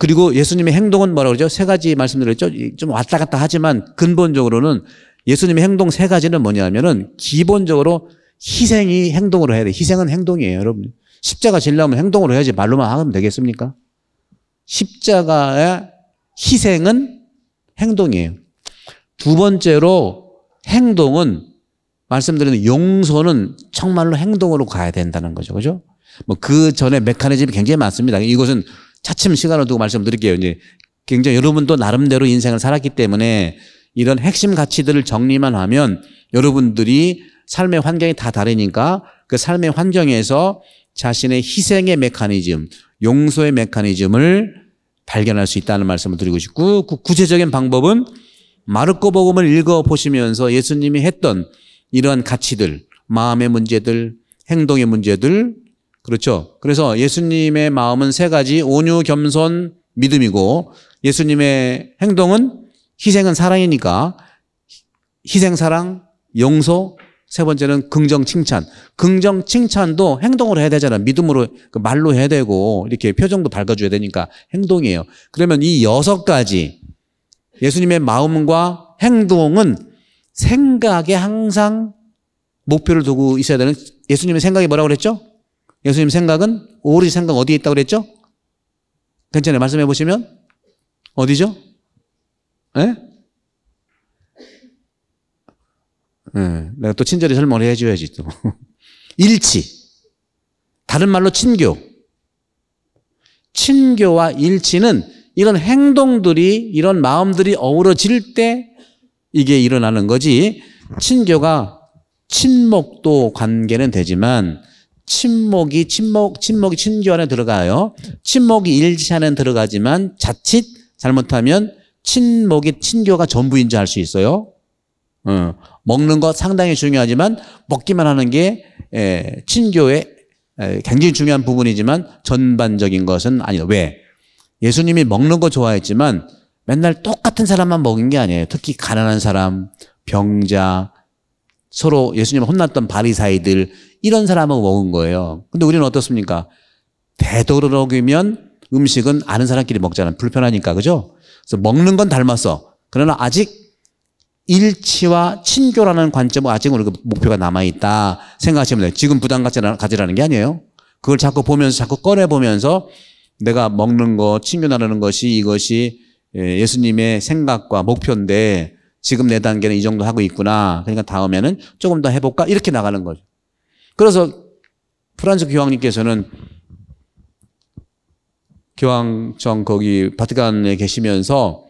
그리고 예수님의 행동은 뭐라 고 그러죠? 세 가지 말씀드렸죠? 좀 왔다 갔다 하지만 근본적으로는 예수님의 행동 세 가지는 뭐냐면은 기본적으로 희생이 행동으로 해야 돼. 희생은 행동이에요, 여러분. 십자가 질려면 행동으로 해야지 말로만 하면 되겠습니까? 십자가의 희생은 행동이에요. 두 번째로 행동은 말씀드리는 용서는 정말로 행동으로 가야 된다는 거죠. 그죠? 뭐 그 전에 메커니즘이 굉장히 많습니다. 이것은 차츰 시간을 두고 말씀드릴게요. 이제 굉장히 여러분도 나름대로 인생을 살았기 때문에 이런 핵심 가치들을 정리만 하면 여러분들이 삶의 환경이 다 다르니까 그 삶의 환경에서 자신의 희생의 메커니즘, 용서의 메커니즘을 발견할 수 있다는 말씀을 드리고 싶고 그 구체적인 방법은 마르코복음을 읽어 보시면서 예수님이 했던 이러한 가치들, 마음의 문제들, 행동의 문제들, 그렇죠. 그래서 예수님의 마음은 세 가지 온유, 겸손, 믿음이고 예수님의 행동은 희생은 사랑이니까 희생, 사랑, 용서, 세 번째는 긍정 칭찬. 긍정 칭찬도 행동으로 해야 되잖아. 믿음으로 그 말로 해야 되고 이렇게 표정도 밝아줘야 되니까 행동이에요. 그러면 이 여섯 가지 예수님의 마음과 행동은 생각에 항상 목표를 두고 있어야 되는 예수님의 생각이 뭐라고 그랬죠? 예수님 생각은 오로지 생각 어디에 있다고 그랬죠? 괜찮아요. 말씀해 보시면 어디죠? 예? 예. 내가 또 친절히 설명을 해줘야지 또. 일치. 다른 말로 친교. 친교와 일치는 이런 행동들이 이런 마음들이 어우러질 때 이게 일어나는 거지 친교가 친목도 관계는 되지만 침묵이 침묵 침묵이 친교 안에 들어가요. 침묵이 일치 안에 들어가지만 자칫 잘못하면 침묵이 친교가 전부인 줄 알 수 있어요. 어, 먹는 거 상당히 중요하지만 먹기만 하는 게 에, 친교의 에, 굉장히 중요한 부분이지만 전반적인 것은 아니다. 왜? 예수님이 먹는 거 좋아했지만 맨날 똑같은 사람만 먹은 게 아니에요. 특히 가난한 사람, 병자, 서로 예수님을 혼났던 바리사이들 이런 사람을 먹은 거예요. 근데 우리는 어떻습니까? 되도록이면 음식은 아는 사람끼리 먹잖아요. 불편하니까 그죠? 그래서 먹는 건 닮았어. 그러나 아직 일치와 친교라는 관점은 아직 우리 목표가 남아 있다 생각하시면 돼요. 지금 부담 가지라는 게 아니에요. 그걸 자꾸 보면서 자꾸 꺼내 보면서 내가 먹는 거, 친교 나누는 것이 이것이 예, 예수님의 생각과 목표인데 지금 내 단계는 이 정도 하고 있구나. 그러니까 다음에는 조금 더 해볼까? 이렇게 나가는 거죠. 그래서 프란츠 교황님께서는 교황청 거기 바티칸에 계시면서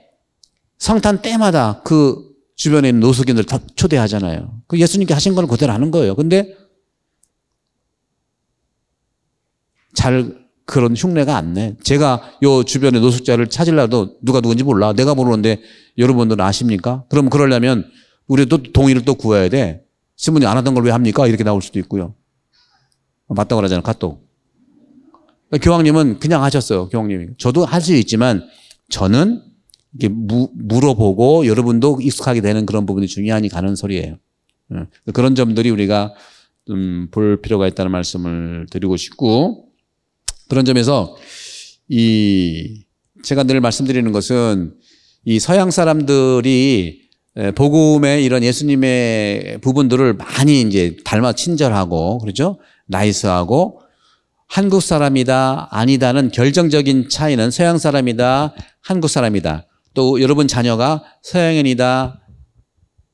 성탄 때마다 그 주변에 있는 노숙인들 다 초대하잖아요. 그 예수님께 하신 거는 그대로 하는 거예요. 근데 잘 그런 흉내가 안 내. 제가 요 주변에 노숙자를 찾으려도 누가 누군지 몰라. 내가 모르는데 여러분들은 아십니까? 그럼 그러려면 우리도 동의를 또 구해야 돼. 신문이 안 하던 걸 왜 합니까? 이렇게 나올 수도 있고요. 맞다고 그러잖아요. 카톡. 그러니까 교황님은 그냥 하셨어요. 교황님이. 저도 할 수 있지만 저는 이게 물어보고 여러분도 익숙하게 되는 그런 부분이 중요하니 가는 소리예요. 예. 그런 점들이 우리가 좀볼 필요가 있다는 말씀을 드리고 싶고 그런 점에서 이 제가 늘 말씀드리는 것은 이 서양 사람들이 복음의 이런 예수님의 부분들을 많이 이제 닮아 친절하고 그렇죠? 나이스하고 한국 사람이다 아니다는 결정적인 차이는 서양 사람이다 한국 사람이다 또 여러분 자녀가 서양인이다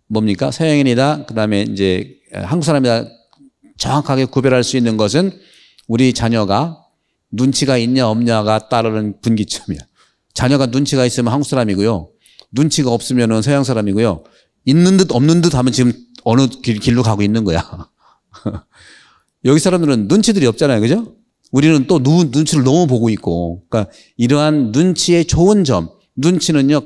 뭡니까 서양인이다 그다음에 이제 한국 사람이다 정확하게 구별할 수 있는 것은 우리 자녀가 눈치가 있냐 없냐가 따르는 분기점이야. 자녀가 눈치가 있으면 한국 사람이고요. 눈치가 없으면 서양 사람이고요. 있는 듯 없는 듯 하면 지금 어느 길, 길로 가고 있는 거야. 여기 사람들은 눈치들이 없잖아요. 그죠? 우리는 또 누, 눈치를 너무 보고 있고. 그러니까 이러한 눈치의 좋은 점. 눈치는요,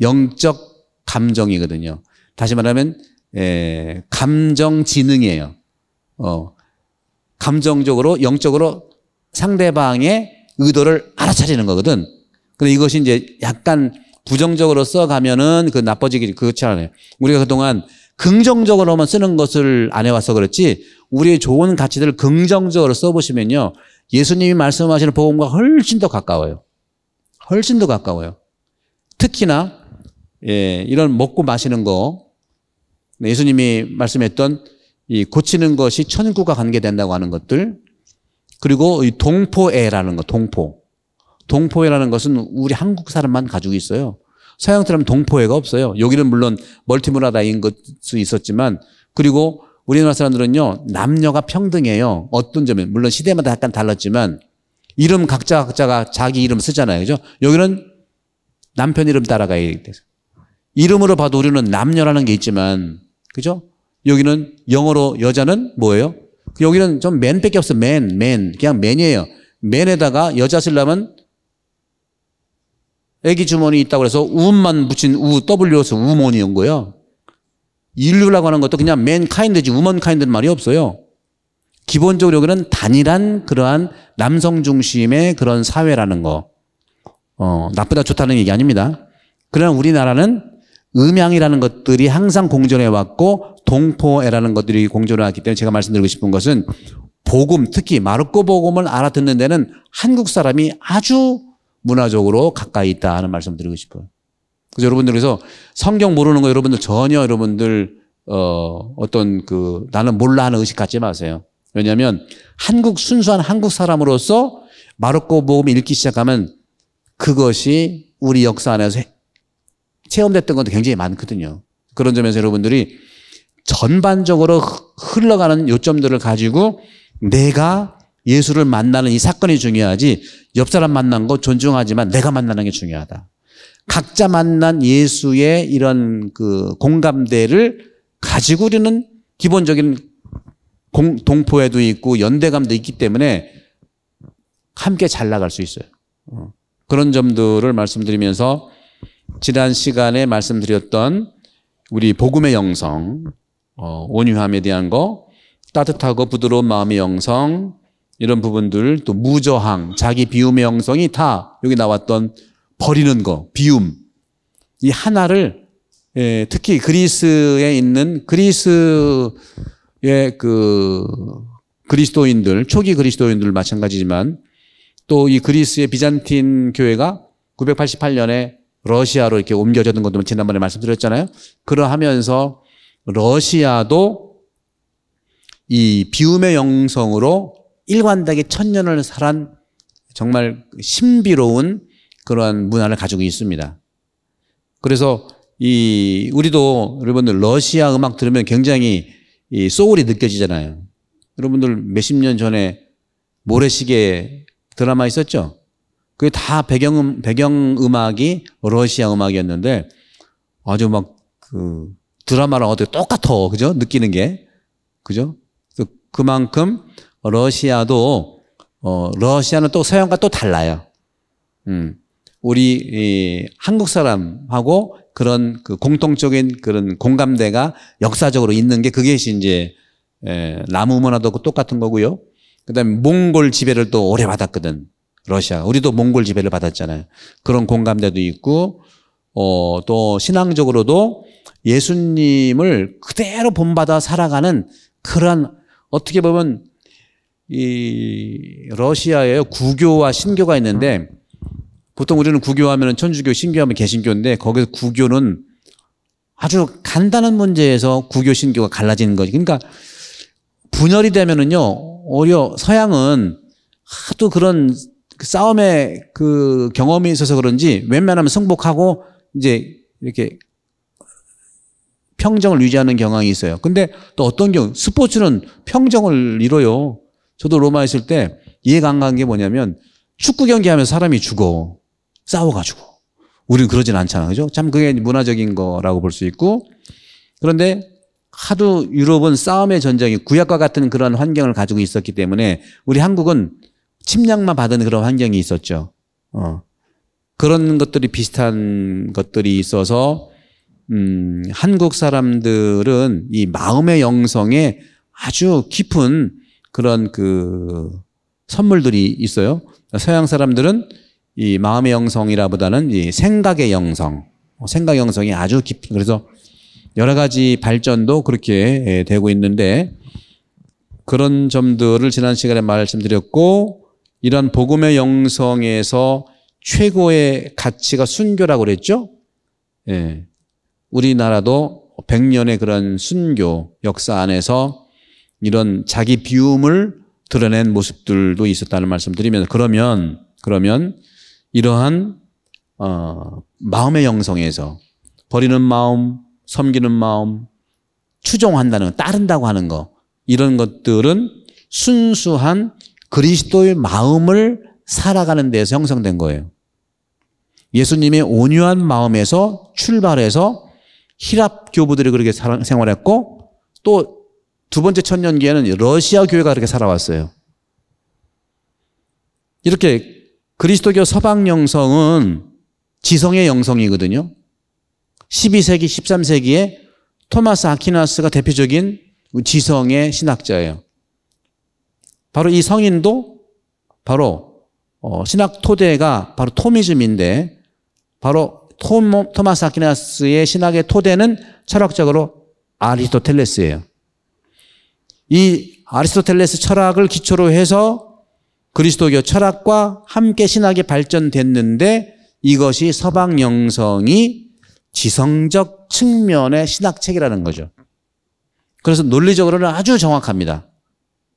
영적 감정이거든요. 다시 말하면, 에, 예, 감정 지능이에요. 어, 감정적으로, 영적으로 상대방의 의도를 알아차리는 거거든. 근데 이것이 이제 약간 부정적으로 써가면은 그 나빠지기 그렇지 않아요. 우리가 그동안 긍정적으로만 쓰는 것을 안 해와서 그렇지 우리의 좋은 가치들을 긍정적으로 써보시면요. 예수님이 말씀하시는 복음과 훨씬 더 가까워요. 훨씬 더 가까워요. 특히나 예, 이런 먹고 마시는 거 네, 예수님이 말씀했던 이 고치는 것이 천국과 관계된다고 하는 것들 그리고 이 동포애라는 거, 동포. 동포애라는 것은 우리 한국 사람만 가지고 있어요. 서양 사람은 동포애가 없어요. 여기는 물론 멀티문화다인 것도 있었지만 그리고 우리나라 사람들은요, 남녀가 평등해요. 어떤 점에, 물론 시대마다 약간 달랐지만 이름 각자 각자가 자기 이름 쓰잖아요. 그죠? 여기는 남편 이름 따라가야 돼서. 이름으로 봐도 우리는 남녀라는 게 있지만, 그죠? 여기는 영어로 여자는 뭐예요? 여기는 좀 맨밖에 없어. 맨, 맨. 그냥 맨이에요. 맨에다가 여자 쓰려면 애기 주머니 있다고 해서 우만 붙인 우, W에서 우먼이 온 거예요. 인류라고 하는 것도 그냥 맨 카인드지 우먼 카인드 는 말이 없어요. 기본적으로 여기는 단일한 그러한 남성 중심의 그런 사회라는 거. 어, 나쁘다 좋다는 얘기 아닙니다. 그러나 우리나라는 음양이라는 것들이 항상 공존해 왔고 동포애라는 것들이 공존해 왔기 때문에 제가 말씀드리고 싶은 것은 복음 특히 마르코 복음을 알아듣는 데는 한국 사람이 아주 문화적으로 가까이 있다 하는 말씀 드리고 싶어요. 그래서 여러분들 그래서 성경 모르는 거 여러분들 전혀 여러분들 어 어떤 그 나는 몰라 하는 의식 갖지 마세요. 왜냐하면 한국 순수한 한국 사람으로서 마르코 복음 읽기 시작하면 그것이 우리 역사 안에서 체험됐던 것도 굉장히 많거든요. 그런 점에서 여러분들이 전반적으로 흘러가는 요점들을 가지고 내가 예수를 만나는 이 사건이 중요하지 옆 사람 만난 거 존중하지만 내가 만나는 게 중요하다. 각자 만난 예수의 이런 그 공감대를 가지고 우리는 기본적인 공, 동포에도 있고 연대감도 있기 때문에 함께 잘 나갈 수 있어요. 어. 그런 점들을 말씀드리면서 지난 시간에 말씀드렸던 우리 복음의 영성, 어, 온유함에 대한 거, 따뜻하고 부드러운 마음의 영성, 이런 부분들, 또 무저항, 자기 비움의 영성이 다 여기 나왔던 버리는 거, 비움. 이 하나를 예, 특히 그리스에 있는 그리스의 그 그리스도인들, 초기 그리스도인들 마찬가지지만 또 이 그리스의 비잔틴 교회가 988년에 러시아로 이렇게 옮겨졌는 것도 지난번에 말씀드렸잖아요. 그러하면서 러시아도 이 비움의 영성으로 일관되게 천년을 살한 정말 신비로운 그러한 문화를 가지고 있습니다. 그래서 이 우리도 여러분들 러시아 음악 들으면 굉장히 이 소울이 느껴지잖아요. 여러분들 몇십 년 전에 모래시계 드라마 있었죠? 그게 다 배경, 음, 배경 음악이 러시아 음악이었는데 아주 막 그 드라마랑 어떻게 똑같아. 그죠? 느끼는 게. 그죠? 그만큼 러시아도, 어, 러시아는 또 서양과 또 달라요. 음. 우리 이 한국 사람하고 그런 그 공통적인 그런 공감대가 역사적으로 있는 게 그게 이제 에, 나무 문화도 똑같은 거고요. 그다음에 몽골 지배를 또 오래 받았거든. 러시아. 우리도 몽골 지배를 받았잖아요. 그런 공감대도 있고, 어, 또 신앙적으로도 예수님을 그대로 본받아 살아가는 그러한 어떻게 보면 이 러시아에 구교와 신교가 있는데 보통 우리는 구교하면 천주교, 신교하면 개신교인데 거기서 구교는 아주 간단한 문제에서 구교, 신교가 갈라지는 거지. 그러니까 분열이 되면은요, 오히려 서양은 하도 그런 그 싸움의 그 경험이 있어서 그런지 웬만하면 승복하고 이제 이렇게 평정을 유지하는 경향이 있어요. 근데 또 어떤 경우 스포츠는 평정을 잃어요. 저도 로마 에 있을 때 이해가 안간게 뭐냐면 축구 경기하면 사람이 죽어 싸워가지고 우리는 그러진 않잖아, 그죠? 참 그게 문화적인 거라고 볼 수 있고 그런데 하도 유럽은 싸움의 전쟁이 구약과 같은 그런 환경을 가지고 있었기 때문에 우리 한국은 침략만 받은 그런 환경이 있었죠. 어. 그런 것들이 비슷한 것들이 있어서 음, 한국 사람들은 이 마음의 영성에 아주 깊은 그런 그 선물들이 있어요. 서양 사람들은 이 마음의 영성이라보다는 이 생각의 영성, 어, 생각 영성이 아주 깊. 은 그래서 여러 가지 발전도 그렇게 예, 되고 있는데 그런 점들을 지난 시간에 말씀드렸고 이런 복음의 영성에서 최고의 가치가 순교라고 그랬죠? 예. 우리나라도 100년의 그런 순교 역사 안에서 이런 자기 비움을 드러낸 모습들도 있었다는 말씀 드리면서 그러면 그러면 이러한 어, 마음의 영성에서 버리는 마음, 섬기는 마음, 추종한다는 거, 따른다고 하는 거 이런 것들은 순수한 그리스도의 마음을 살아가는 데서 형성된 거예요. 예수님의 온유한 마음에서 출발해서 히랍 교부들이 그렇게 생활했고 또 두 번째 천년기에는 러시아 교회가 그렇게 살아왔어요. 이렇게 그리스도교 서방 영성은 지성의 영성이거든요. 12세기, 13세기에 토마스 아퀴나스가 대표적인 지성의 신학자예요. 바로 이 성인도 바로 어, 신학 토대가 바로 토미즘인데 바로 토, 토마스 아퀴나스의 신학의 토대는 철학적으로 아리스토텔레스예요. 이 아리스토텔레스 철학을 기초로 해서 그리스도교 철학과 함께 신학이 발전됐는데 이것이 서방 영성이 지성적 측면의 신학책이라는 거죠. 그래서 논리적으로는 아주 정확합니다.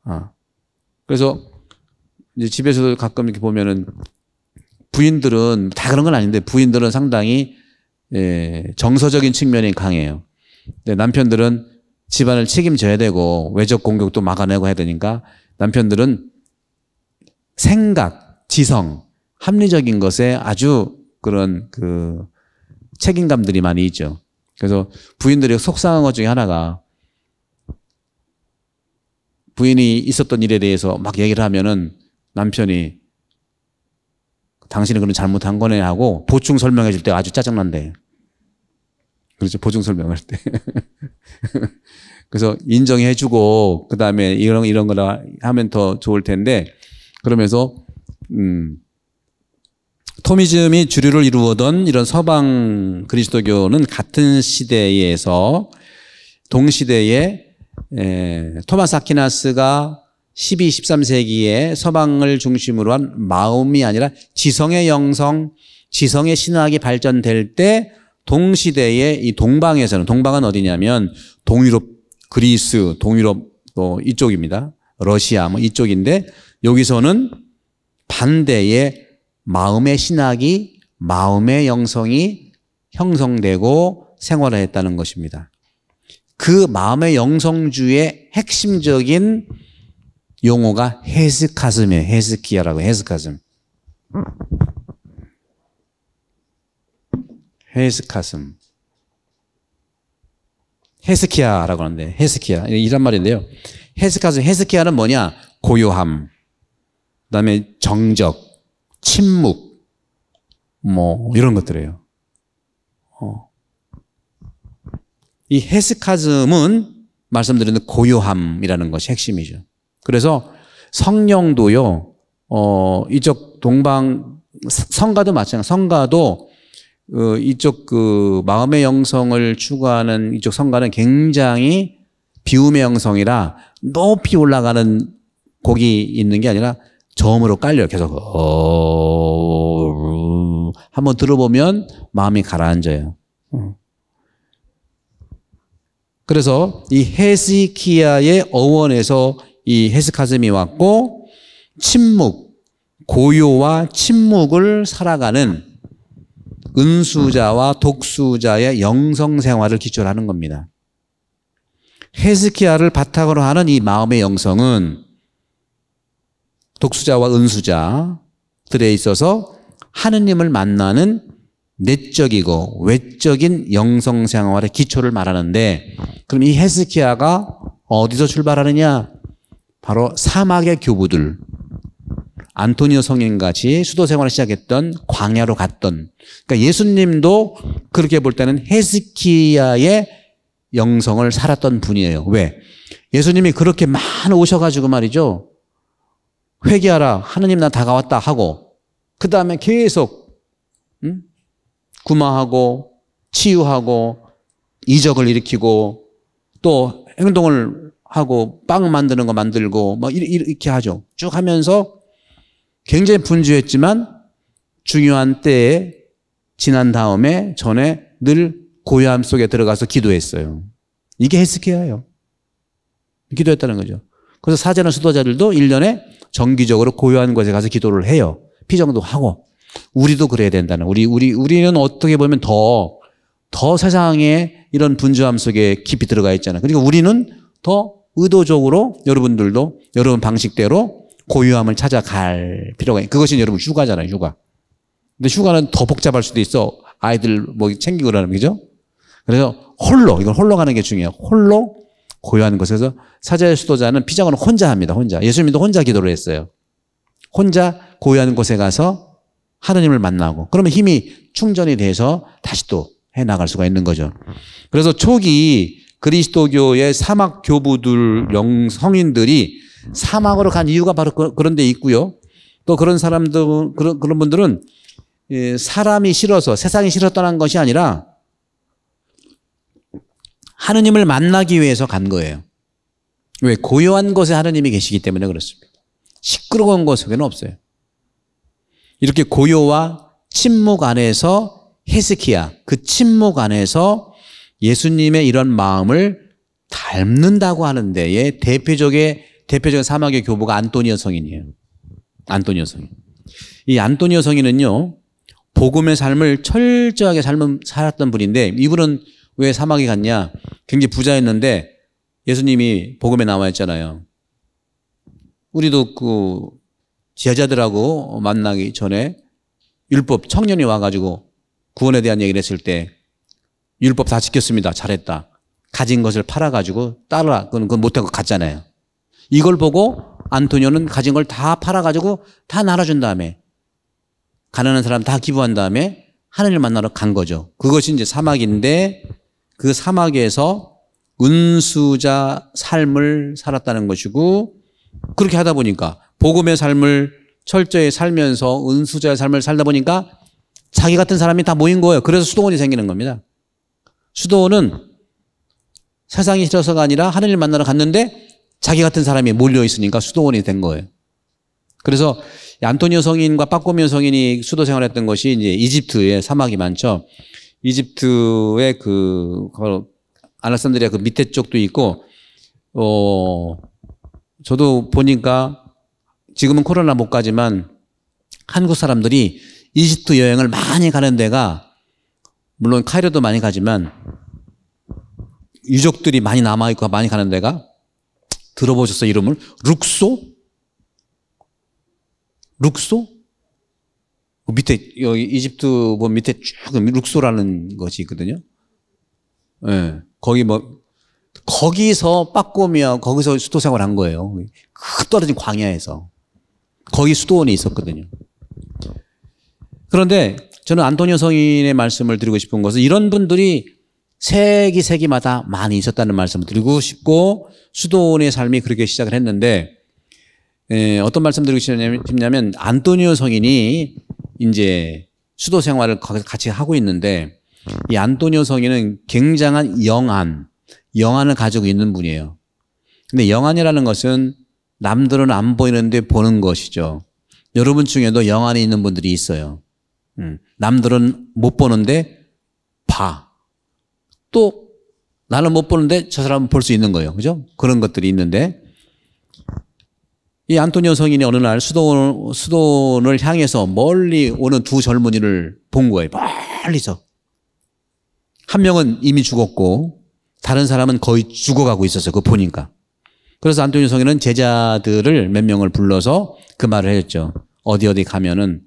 어. 그래서 이제 집에서도 가끔 이렇게 보면은 부인들은 다 그런 건 아닌데 부인들은 상당히 예, 정서적인 측면이 강해요. 근데 남편들은 집안을 책임져야 되고 외적 공격도 막아내고 해야 되니까 남편들은 생각, 지성, 합리적인 것에 아주 그런 그 책임감들이 많이 있죠. 그래서 부인들의 속상한 것 중에 하나가 부인이 있었던 일에 대해서 막 얘기를 하면은 남편이 당신이 그런 잘못한 거네 하고 보충 설명해 줄 때 아주 짜증난대. 그렇죠. 보충 설명할 때. 그래서 인정해 주고, 그 다음에 이런, 이런 거라 하면 더 좋을 텐데, 그러면서, 음, 토미즘이 주류를 이루어던 이런 서방 그리스도교는 같은 시대에서 동시대에 에, 예, 토마스 아퀴나스가 12, 13세기에 서방을 중심으로 한 마음이 아니라 지성의 영성, 지성의 신학이 발전될 때동시대에이 동방에서는 동방은 어디냐면 동유럽, 그리스, 동유럽 또 뭐 이쪽입니다. 러시아 뭐 이쪽인데 여기서는 반대의 마음의 신학이 마음의 영성이 형성되고 생활을 했다는 것입니다. 그 마음의 영성주의 핵심적인 용어가 헤스카슴이에요. 헤스키야라고 헤스카슴. 헤스카슴. 헤스키야라고 하는데 헤스키야 이란 말인데요. 헤스카슴 헤스키야는 뭐냐? 고요함. 그다음에 정적, 침묵, 뭐 이런 것들이에요. 어. 이 헤스카즘은 말씀드린 고요함이라는 것이 핵심이죠. 그래서 성령도요, 어, 이쪽 동방, 성가도 마찬가지, 성가도 어, 이쪽 그 마음의 영성을 추구하는 이쪽 성가는 굉장히 비움의 영성이라 높이 올라가는 곡이 있는 게 아니라 저음으로 깔려 요 계속 어... 음. 한번 들어보면 마음이 가라앉아요. 음. 그래서 이 헤스키야의 어원에서 이 헤스카즘이 왔고 침묵, 고요와 침묵을 살아가는 은수자와 독수자의 영성 생활을 기초로 하는 겁니다. 헤스키야를 바탕으로 하는 이 마음의 영성은 독수자와 은수자들에 있어서 하느님을 만나는 내적이고 외적인 영성 생활의 기초를 말하는데 그럼 이헤스키아가 어디서 출발하느냐? 바로 사막의 교부들 안토니오 성인같이 수도 생활을 시작했던 광야로 갔던 그러니까 예수님도 그렇게 볼 때는 헤스키아의 영성을 살았던 분이에요. 왜? 예수님이 그렇게 많이 오셔가지고 말이죠. 회개하라 하느님 나 다가왔다 하고 그 다음에 계속 응? 음? 구마하고 치유하고 이적을 일으키고 또 행동을 하고 빵 만드는 거 만들고 뭐 이렇게 하죠. 쭉 하면서 굉장히 분주했지만 중요한 때에 지난 다음에 전에 늘 고요함 속에 들어가서 기도했어요. 이게 헬스케어예요 기도했다는 거죠. 그래서 사제나 수도자들도 1년에 정기적으로 고요한 곳에 가서 기도를 해요. 피정도 하고 우리도 그래야 된다는 우리 우리 우리는 어떻게 보면 더더 더세상에 이런 분주함 속에 깊이 들어가 있잖아요. 그러니까 우리는 더 의도적으로 여러분들도 여러분 방식대로 고유함을 찾아갈 필요가 있. 그것이 여러분 휴가잖아요, 휴가. 근데 휴가는 더 복잡할 수도 있어. 아이들 뭐 챙기고 그러는 거죠. 그래서 홀로 이건 홀로 가는 게 중요해요. 홀로 고요한 것에서 사제 수도자는 피장은 혼자 합니다. 혼자. 예수님도 혼자 기도를 했어요. 혼자 고요한 곳에 가서 하나님을 만나고 그러면 힘이 충전이 돼서 다시 또 해 나갈 수가 있는 거죠. 그래서 초기 그리스도교의 사막 교부들 영 성인들이 사막으로 간 이유가 바로 그, 그런 데 있고요. 또 그런 사람들 그런 그런 분들은 예, 사람이 싫어서 세상이 싫어 떠난 것이 아니라 하느님을 만나기 위해서 간 거예요. 왜 고요한 곳에 하느님이 계시기 때문에 그렇습니다. 시끄러운 곳에는 없어요. 이렇게 고요와 침묵 안에서 헤스키야 그 침묵 안에서 예수님의 이런 마음을 닮는다고 하는 데의 대표적의 대표적인 사막의 교부가 안토니어 성인이에요. 안토니어 성인. 이 안토니어 성인은요. 복음의 삶을 철저하게 삶은 살았던 분인데 이분은 왜 사막에 갔냐? 굉장히 부자였는데 예수님이 복음에 나와 있잖아요. 우리도 그 제자들하고 만나기 전에 율법 청년이 와가지고 구원에 대한 얘기를 했을 때 율법 다 지켰습니다. 잘했다. 가진 것을 팔아가지고 따라 그건, 그건 못한 것 같잖아요. 이걸 보고 안토니오는 가진 걸 다 팔아가지고 다 나눠준 다음에 가난한 사람 다 기부한 다음에 하늘을 만나러 간 거죠. 그것이 이제 사막인데 그 사막에서 은수자 삶을 살았다는 것이고 그렇게 하다 보니까 복음의 삶을 철저히 살면서 은수자의 삶을 살다 보니까 자기 같은 사람이 다 모인 거예요. 그래서 수도원이 생기는 겁니다. 수도원은 세상이 싫어서가 아니라 하늘을 만나러 갔는데 자기 같은 사람이 몰려 있으니까 수도원이 된 거예요. 그래서 안토니오 성인과 빠꼬미오 성인이 수도 생활했던 것이 이제 이집트의 사막이 많죠. 이집트의 그 아나산드리아 그 밑에 쪽도 있고 어 저도 보니까 지금은 코로나 못 가지만 한국 사람들이 이집트 여행을 많이 가는 데가 물론 카이로도 많이 가지만 유족들이 많이 남아있고 많이 가는 데가 들어보셨어요 이름을? 룩소? 룩소? 그 밑에 여기 이집트 뭐 밑에 쭉 룩소라는 것이 있거든요. 예. 네, 거기 뭐 거기서 빠꾸며 거기서 수도생활 한 거예요. 그 떨어진 광야에서. 거의 수도원에 있었거든요. 그런데 저는 안토니오 성인의 말씀을 드리고 싶은 것은 이런 분들이 세기 세기마다 많이 있었다는 말씀을 드리고 싶고 수도원의 삶이 그렇게 시작을 했는데 에, 어떤 말씀 드리고 싶냐면 안토니오 성인이 이제 수도 생활을 같이 하고 있는데 이 안토니오 성인은 굉장한 영안, 영안을 가지고 있는 분이에요. 근데 영안이라는 것은 남들은 안 보이는데 보는 것이죠. 여러분 중에도 영 안에 있는 분들이 있어요. 음, 남들은 못 보는데 봐. 또 나는 못 보는데 저 사람은 볼 수 있는 거예요. 그죠? 그런 것들이 있는데 이 안토니오 성인이 어느 날 수도원, 수도원을 향해서 멀리 오는 두 젊은이를 본 거예요. 멀리서. 한 명은 이미 죽었고 다른 사람은 거의 죽어가고 있었어요. 그거 보니까. 그래서 안토니오 성인은 제자들을 몇 명을 불러서 그 말을 해줬죠. 어디 어디 가면은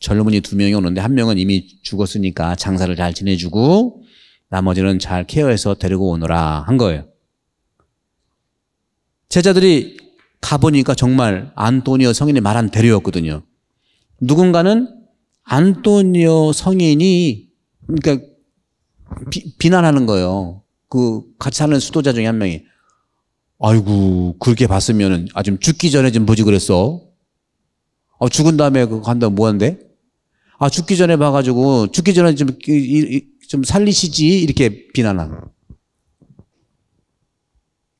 젊은이 두 명이 오는데 한 명은 이미 죽었으니까 장사를 잘 지내주고 나머지는 잘 케어해서 데리고 오느라한 거예요. 제자들이 가보니까 정말 안토니오 성인이 말한 대로였거든요. 누군가는 안토니오 성인이 그러니까 비, 난하는 거예요. 그 같이 사는 수도자 중에 한 명이 아이고 그렇게 봤으면 아좀 죽기 전에 좀 보지 그랬어. 아, 죽은 다음에 그거 한다면 뭐한데? 아 죽기 전에 봐가지고 죽기 전에 좀, 좀 살리시지 이렇게 비난한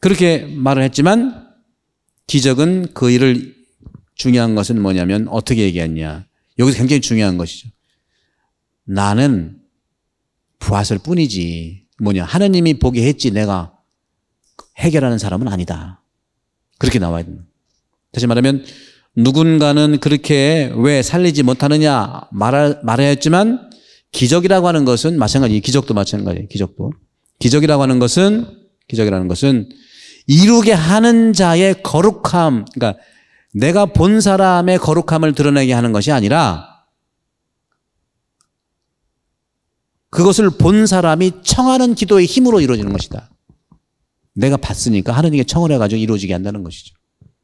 그렇게 말을 했지만 기적은 그 일을 중요한 것은 뭐냐면 어떻게 얘기했냐 여기서 굉장히 중요한 것이죠 나는 부하설 뿐이지 뭐냐 하느님이 보게 했지 내가 해결하는 사람은 아니다. 그렇게 나와야 된다. 다시 말하면 누군가는 그렇게 왜 살리지 못하느냐 말하, 말하였지만 기적이라고 하는 것은 마찬가지, 기적도 마찬가지 기적도. 기적이라고 하는 것은, 기적이라는 것은 이루게 하는 자의 거룩함, 그러니까 내가 본 사람의 거룩함을 드러내게 하는 것이 아니라 그것을 본 사람이 청하는 기도의 힘으로 이루어지는 것이다. 내가 봤으니까 하느님께 청을 해가지고 이루어지게 한다는 것이죠.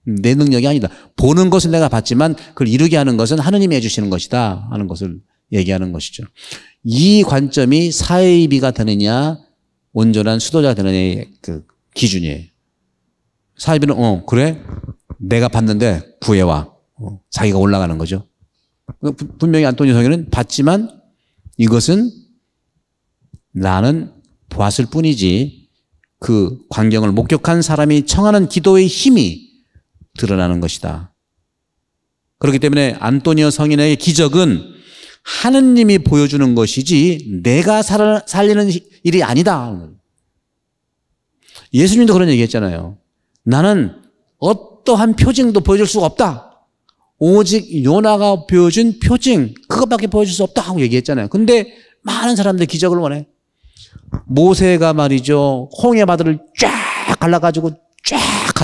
내 능력이 아니다. 보는 것은 내가 봤지만 그걸 이루게 하는 것은 하느님이 해주시는 것이다 하는 것을 얘기하는 것이죠. 이 관점이 사이비가 되느냐 온전한 수도자 되느냐의 그 기준이에요. 사이비는 어 그래 내가 봤는데 구해와 어, 자기가 올라가는 거죠. 그 분명히 안토니오 성인은 봤지만 이것은 나는 보았을 뿐이지 그 광경을 목격한 사람이 청하는 기도의 힘이 드러나는 것이다. 그렇기 때문에 안토니오 성인의 기적은 하느님이 보여주는 것이지 내가 살리는 일이 아니다. 예수님도 그런 얘기 했잖아요. 나는 어떠한 표징도 보여줄 수가 없다. 오직 요나가 보여준 표징, 그것밖에 보여줄 수 없다 하고 얘기했잖아요. 근데 많은 사람들이 기적을 원해. 모세가 말이죠. 홍해 바다를 쫙 갈라가지고 쫙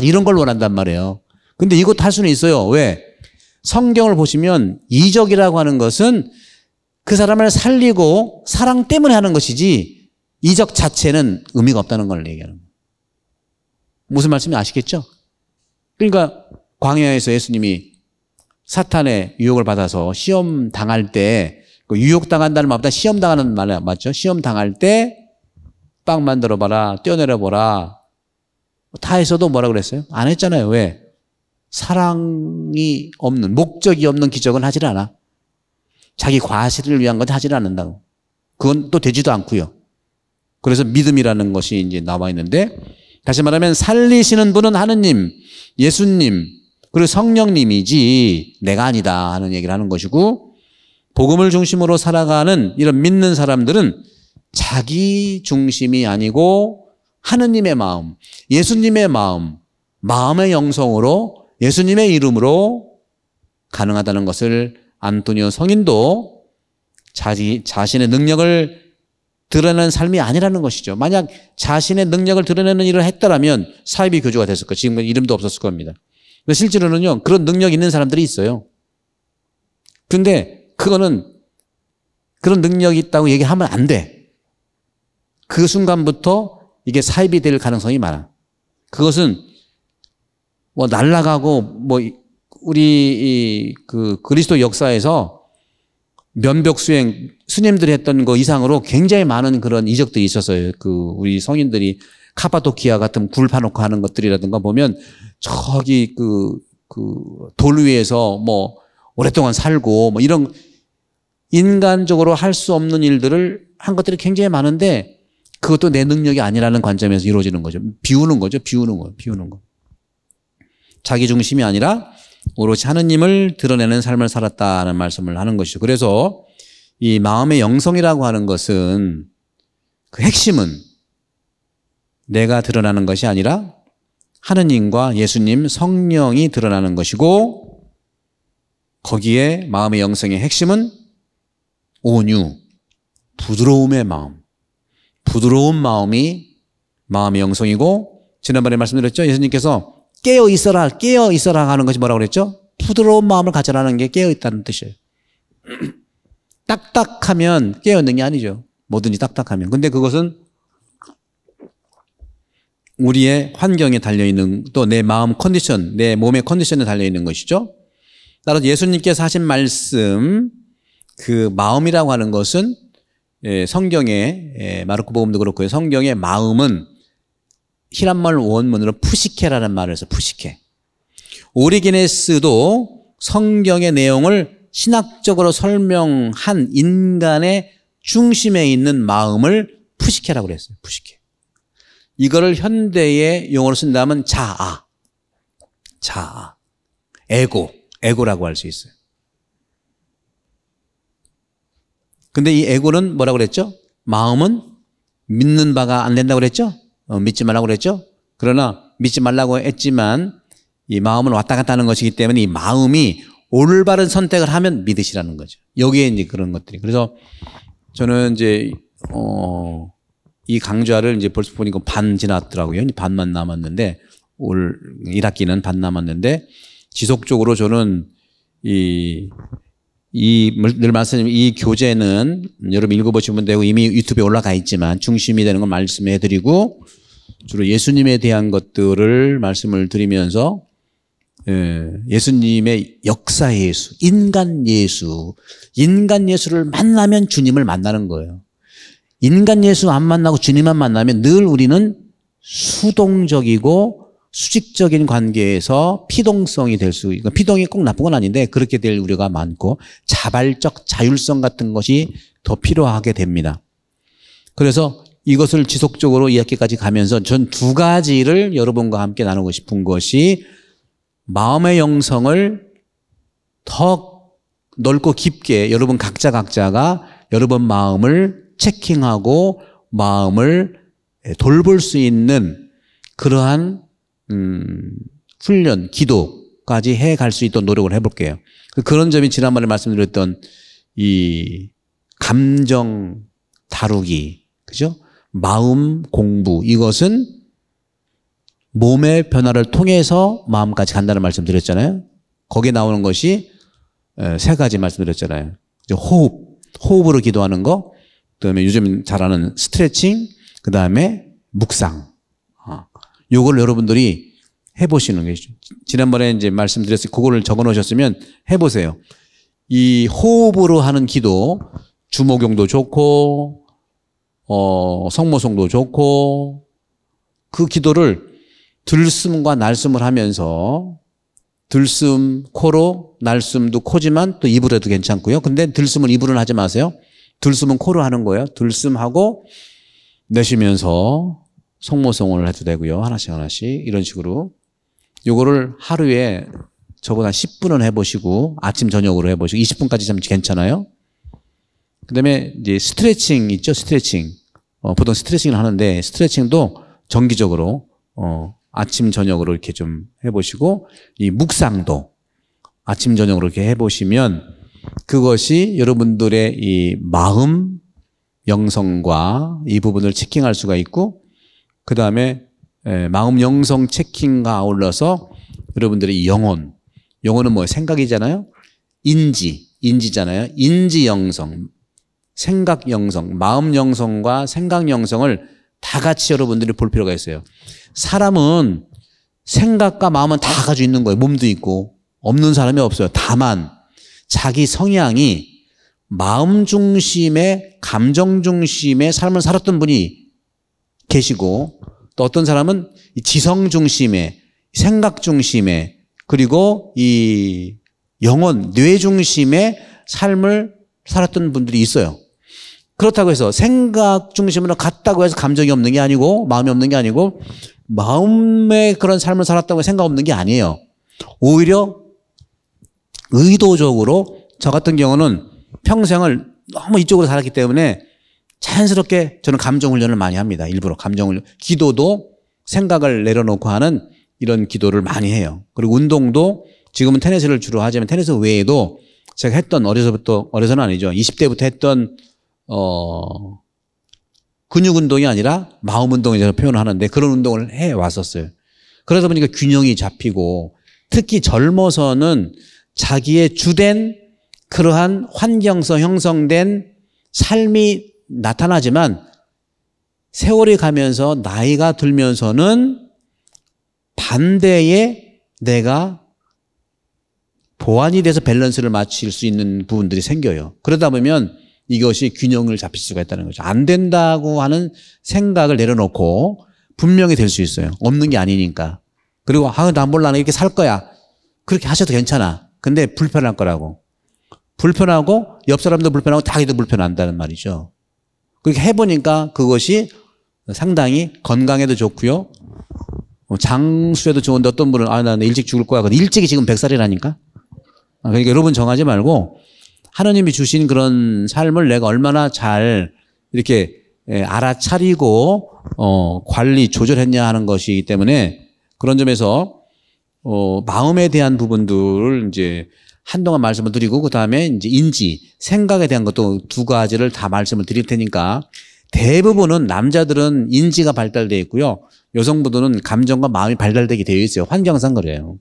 이런 걸 원한단 말이에요. 근데 이것도 할 수는 있어요. 왜? 성경을 보시면 이적이라고 하는 것은 그 사람을 살리고 사랑 때문에 하는 것이지 이적 자체는 의미가 없다는 걸 얘기하는 거예요. 무슨 말씀인지 아시겠죠? 그러니까 광야에서 예수님이 사탄의 유혹을 받아서 시험 당할 때 그 유혹당한다는 말보다 시험 당하는 말 맞죠? 시험 당할 때빵 만들어봐라, 뛰어내려보라. 다에서도 뭐라 그랬어요? 안 했잖아요. 왜? 사랑이 없는, 목적이 없는 기적은 하질 않아. 자기 과실을 위한 건 하질 않는다고. 그건 또 되지도 않고요. 그래서 믿음이라는 것이 이제 나와 있는데, 다시 말하면 살리시는 분은 하느님, 예수님, 그리고 성령님이지 내가 아니다 하는 얘기를 하는 것이고, 복음을 중심으로 살아가는 이런 믿는 사람들은 자기 중심이 아니고 하느님의 마음, 예수님의 마음, 마음의 영성으로 예수님의 이름으로 가능하다는 것을 안토니오 성인도 자기, 자신의 능력을 드러내는 삶이 아니라는 것이죠. 만약 자신의 능력을 드러내는 일을 했더라면 사이비 교주가 됐을 거예요. 지금 은 이름도 없었을 겁니다. 실제로는요, 그런 능력 있는 사람들이 있어요. 근데 그거는 그런 능력이 있다고 얘기하면 안 돼. 그 순간부터 이게 사입이 될 가능성이 많아. 그것은 뭐 날라가고 뭐 우리 그 그리스도 역사에서 면벽 수행 스님들이 했던 거 이상으로 굉장히 많은 그런 이적들이 있었어요. 그 우리 성인들이 카파도키아 같은 굴 파놓고 하는 것들이라든가 보면 저기 그 그 돌 위에서 뭐 오랫동안 살고 뭐 이런 인간적으로 할 수 없는 일들을 한 것들이 굉장히 많은데 그것도 내 능력이 아니라는 관점에서 이루어지는 거죠. 비우는 거죠. 비우는 거. 비우는 거. 자기 중심이 아니라 오롯이 하느님을 드러내는 삶을 살았다는 말씀을 하는 것이죠. 그래서 이 마음의 영성이라고 하는 것은 그 핵심은 내가 드러나는 것이 아니라 하느님과 예수님 성령이 드러나는 것이고 거기에 마음의 영성의 핵심은 온유, 부드러움의 마음, 부드러운 마음이 마음의 영성이고 지난번에 말씀드렸죠. 예수님께서 깨어 있어라, 깨어 있어라 하는 것이 뭐라고 그랬죠? 부드러운 마음을 가져라는 게 깨어 있다는 뜻이에요. 딱딱하면 깨어 있는 게 아니죠. 뭐든지 딱딱하면. 근데 그것은 우리의 환경에 달려있는 또 내 마음 컨디션, 내 몸의 컨디션에 달려있는 것이죠. 따라서 예수님께서 하신 말씀, 그 마음이라고 하는 것은 예, 성경에 예, 마르코복음도 그렇고요. 성경의 마음은 히란말 원문으로 푸시케라는 말을 해 푸시케. 오리게네스도 성경의 내용을 신학적으로 설명한 인간의 중심에 있는 마음을 푸시케라고 그랬어요. 푸시케. 이거를 현대의 용어로 쓴다면 자아. 자아. 에고. 에고라고 할 수 있어요. 근데 이 에고는 뭐라고 그랬죠? 마음은 믿는 바가 안 된다고 그랬죠? 어, 믿지 말라고 그랬죠? 그러나 믿지 말라고 했지만 이 마음은 왔다 갔다 하는 것이기 때문에 이 마음이 올바른 선택을 하면 믿으시라는 거죠. 여기에 이제 그런 것들이. 그래서 저는 이제, 어, 이 강좌를 이제 벌써 보니까 반 지났더라고요. 반만 남았는데 올 1학기는 반 남았는데 지속적으로 저는 이 이, 늘 말씀, 드이 교재는 여러분 읽어보시면 되고 이미 유튜브에 올라가 있지만 중심이 되는 걸 말씀해 드리고 주로 예수님에 대한 것들을 말씀을 드리면서 예, 수님의 역사 예수, 인간 예수, 인간 예수를 만나면 주님을 만나는 거예요. 인간 예수 안 만나고 주님만 만나면 늘 우리는 수동적이고 수직적인 관계에서 피동성이 될 수, 있고 그러니까 피동이 꼭 나쁜 건 아닌데 그렇게 될 우려가 많고 자발적 자율성 같은 것이 더 필요하게 됩니다. 그래서 이것을 지속적으로 이야기까지 가면서 전 두 가지를 여러분과 함께 나누고 싶은 것이 마음의 영성을 더 넓고 깊게 여러분 각자 각자가 여러분 마음을 체킹하고 마음을 돌볼 수 있는 그러한 음, 훈련, 기도까지 해 갈 수 있도록 노력을 해볼게요. 그, 그런 점이 지난번에 말씀드렸던 이 감정 다루기, 그죠? 마음 공부 이것은 몸의 변화를 통해서 마음까지 간다는 말씀 드렸잖아요. 거기에 나오는 것이 세 가지 말씀드렸잖아요. 호흡, 호흡으로 기도하는 거, 그다음에 요즘 잘하는 스트레칭, 그다음에 묵상. 요걸 여러분들이 해보시는 게 지난번에 이제 말씀드렸을 그거 적어 놓으셨으면 해보세요. 이 호흡으로 하는 기도 주목용도 좋고 어, 성모송도 좋고 그 기도를 들숨과 날숨을 하면서 들숨 코로 날숨도 코지만 또 입으로 해도 괜찮고요. 근데 들숨은 입으로는 하지 마세요. 들숨은 코로 하는 거예요. 들숨하고 내쉬면서 성모성원을 해도 되고요. 하나씩 하나씩 이런 식으로 요거를 하루에 적어도 한 10분은 해보시고 아침 저녁으로 해보시고 20분까지 참 괜찮아요. 그 다음에 이제 스트레칭 있죠. 스트레칭 어, 보통 스트레칭을 하는데 스트레칭도 정기적으로 어, 아침 저녁으로 이렇게 좀 해보시고 이 묵상도 아침 저녁으로 이렇게 해보시면 그것이 여러분들의 이 마음 영성과 이 부분을 체킹할 수가 있고 그 다음에 마음 영성 체킹과 아울러서 여러분들의 영혼, 영혼은 뭐 생각이잖아요. 인지, 인지잖아요. 인지 영성, 생각 영성, 마음 영성과 생각 영성을 다 같이 여러분들이 볼 필요가 있어요. 사람은 생각과 마음은 다 가지고 있는 거예요. 몸도 있고 없는 사람이 없어요. 다만 자기 성향이 마음 중심의 감정 중심의 삶을 살았던 분이 계시고 또 어떤 사람은 지성 중심의 생각 중심의 그리고 이 영혼, 뇌 중심의 삶을 살았던 분들이 있어요. 그렇다고 해서 생각 중심으로 갔다고 해서 감정이 없는 게 아니고 마음이 없는 게 아니고 마음의 그런 삶을 살았다고 생각 없는 게 아니에요. 오히려 의도적으로 저 같은 경우는 평생을 너무 이쪽으로 살았기 때문에 자연스럽게 저는 감정 훈련을 많이 합니다. 일부러 감정 훈련. 기도도 생각을 내려놓고 하는 이런 기도를 많이 해요. 그리고 운동도 지금은 테니스를 주로 하지만 테니스 외에도 제가 했던 어려서부터 어려서는 아니죠. 20대부터 했던 어 근육 운동이 아니라 마음 운동이라서 표현하는데 을 그런 운동을 해 왔었어요. 그러다 보니까 균형이 잡히고 특히 젊어서는 자기의 주된 그러한 환경서 형성된 삶이 나타나지만 세월이 가면서 나이가 들면서는 반대에 내가 보완이 돼서 밸런스를 맞출 수 있는 부분들이 생겨요. 그러다 보면 이것이 균형을 잡힐 수가 있다는 거죠. 안 된다고 하는 생각을 내려놓고 분명히 될 수 있어요. 없는 게 아니니까. 그리고 아, 난 몰라. 나 이렇게 살 거야. 그렇게 하셔도 괜찮아. 근데 불편할 거라고. 불편하고 옆 사람도 불편하고 자기도 불편한다는 말이죠. 그렇게 해보니까 그것이 상당히 건강에도 좋고요. 어, 장수에도 좋은데 어떤 분은 아, 나는 일찍 죽을 거야. 근데 일찍이 지금 백살이라니까 아, 그러니까 여러분 정하지 말고 하느님이 주신 그런 삶을 내가 얼마나 잘 이렇게 예, 알아차리고 어, 관리 조절했냐 하는 것이기 때문에 그런 점에서 어, 마음에 대한 부분들을 이제 한동안 말씀을 드리고 그 다음에 이제 인지 생각에 대한 것도 두 가지를 다 말씀을 드릴 테니까 대부분은 남자들은 인지가 발달돼 있고요 여성분들은 감정과 마음이 발달되게 되어 있어요 환경상 그래요